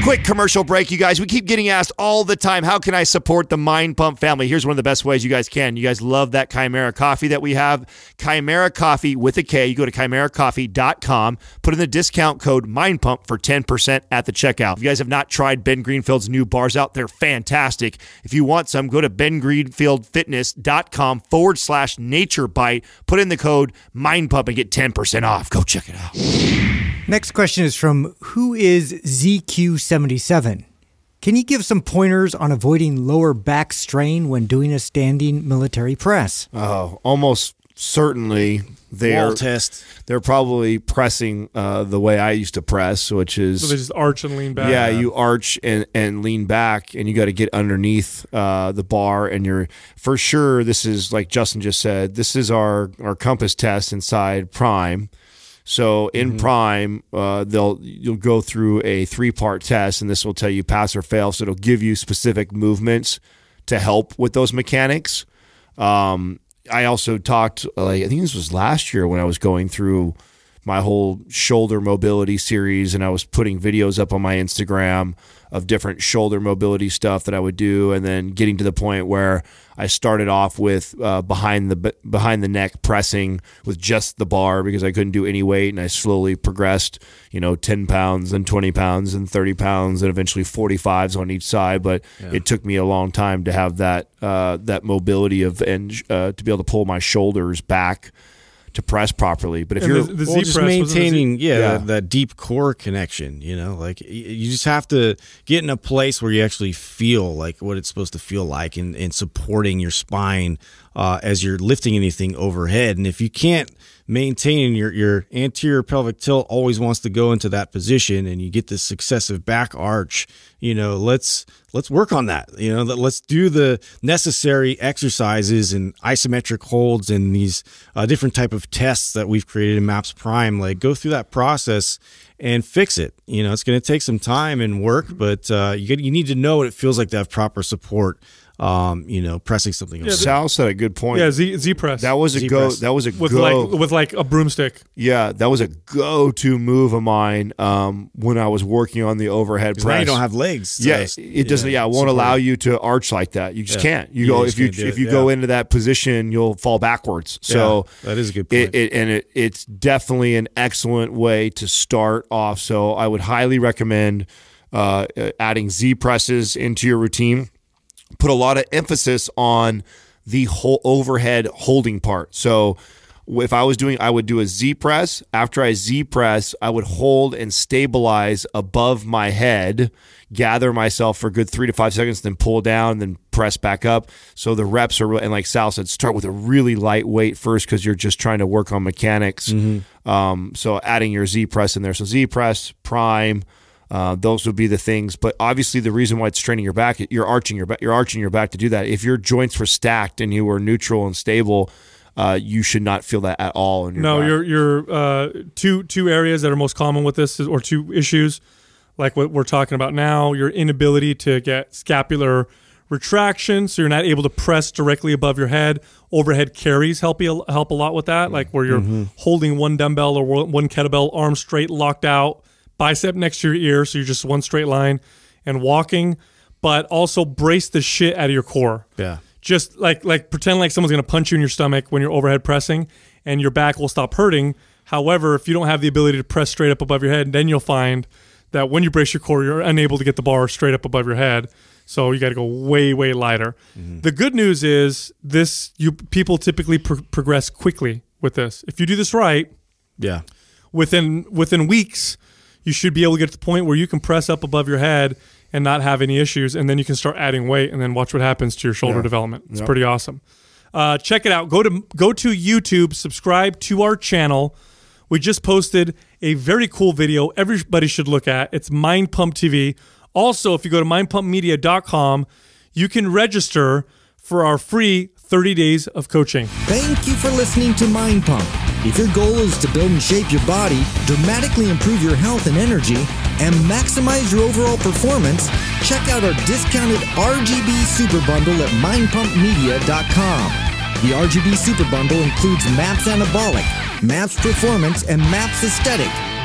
Quick commercial break, you guys. We keep getting asked all the time, how can I support the Mind Pump family? Here's one of the best ways you guys can. You guys love that Chimera coffee that we have. Chimera coffee with a K. You go to chimeracoffee.com, put in the discount code Mind Pump for 10% at the checkout. If you guys have not tried Ben Greenfield's new bars out, they're fantastic. If you want some, go to bengreenfieldfitness.com forward slash nature bite, put in the code Mind Pumping get 10% off. Go check it out. Next question is from Who is ZQ77? Can you give some pointers on avoiding lower back strain when doing a standing military press? Oh, almost certainly they're test. They're probably pressing uh, the way I used to press, which is so they just arch and lean back. Yeah, you arch and, and lean back, and you got to get underneath uh, the bar. And you're for sure. This is like Justin just said. This is our our compass test inside Prime. So in mm -hmm. Prime, uh, they'll you'll go through a three part test, and this will tell you pass or fail. So it'll give you specific movements to help with those mechanics. Um, I also talked like I think this was last year when I was going through my whole shoulder mobility series and I was putting videos up on my Instagram of different shoulder mobility stuff that I would do and then getting to the point where I started off with uh, behind the behind the neck pressing with just the bar because I couldn't do any weight, and I slowly progressed, you know, ten pounds and twenty pounds and thirty pounds, and eventually forty fives on each side. But yeah. it took me a long time to have that uh, that mobility of and uh, to be able to pull my shoulders back to press properly. But if and you're the, the well, just maintaining, yeah, yeah. That, that, deep core connection, you know, like you just have to get in a place where you actually feel like what it's supposed to feel like, and, and supporting your spine uh, as you're lifting anything overhead. And if you can't maintaining your, your anterior pelvic tilt always wants to go into that position and you get this successive back arch you know let's let's work on that you know let's do the necessary exercises and isometric holds and these uh, different type of tests that we've created in maps prime like go through that process and fix it you know it's going to take some time and work but uh, you, get, you need to know what it feels like to have proper support um, you know, pressing something. Yeah, Sal said a good point. Yeah, Z, Z press. That was a Z go. Press. That was a with go, like with like a broomstick. Yeah, that was a go-to move of mine um, when I was working on the overhead press. you don't have legs. So yeah, it doesn't. Yeah, it won't allow you to arch like that. You just yeah. can't. You, you go if you if you go into that position, you'll fall backwards. So that is a good point. It, it, and it, it's definitely an excellent way to start off. So I would highly recommend uh, adding Z presses into your routine put a lot of emphasis on the whole overhead holding part. So if I was doing, I would do a Z press. After I Z press, I would hold and stabilize above my head, gather myself for good three to five seconds, then pull down, then press back up. So the reps are, and like Sal said, start with a really light weight first because you're just trying to work on mechanics. Mm-hmm. Um, so adding your Z press in there. So Z press, prime, uh, those would be the things, but obviously the reason why it's straining your back, you're arching your back, you're arching your back to do that. If your joints were stacked and you were neutral and stable, uh, you should not feel that at all. Your no, back. your your uh, two two areas that are most common with this, is, or two issues, like what we're talking about now, your inability to get scapular retraction, so you're not able to press directly above your head. Overhead carries help you, help a lot with that, like where you're mm-hmm. holding one dumbbell or one kettlebell arm straight, locked out bicep next to your ear, so you're just one straight line and walking, but also brace the shit out of your core. Yeah. Just like like pretend like someone's gonna punch you in your stomach when you're overhead pressing, and your back will stop hurting. However, if you don't have the ability to press straight up above your head, then you'll find that when you brace your core, you're unable to get the bar straight up above your head. So you got to go way, way lighter. Mm-hmm. The good news is this: you people typically pro- progress quickly with this. If you do this right, yeah, within within weeks, you should be able to get to the point where you can press up above your head and not have any issues. And then you can start adding weight and then watch what happens to your shoulder yeah. development. It's yep. pretty awesome. Uh, check it out. Go to go to YouTube, subscribe to our channel. We just posted a very cool video everybody should look at. It's Mind Pump TV. Also, if you go to mindpumpmedia.com, you can register for our free 30 days of coaching. Thank you for listening to Mind Pump. If your goal is to build and shape your body, dramatically improve your health and energy, and maximize your overall performance, check out our discounted RGB Super Bundle at mindpumpmedia.com. The RGB Super Bundle includes MAPS Anabolic, MAPS Performance, and MAPS Aesthetic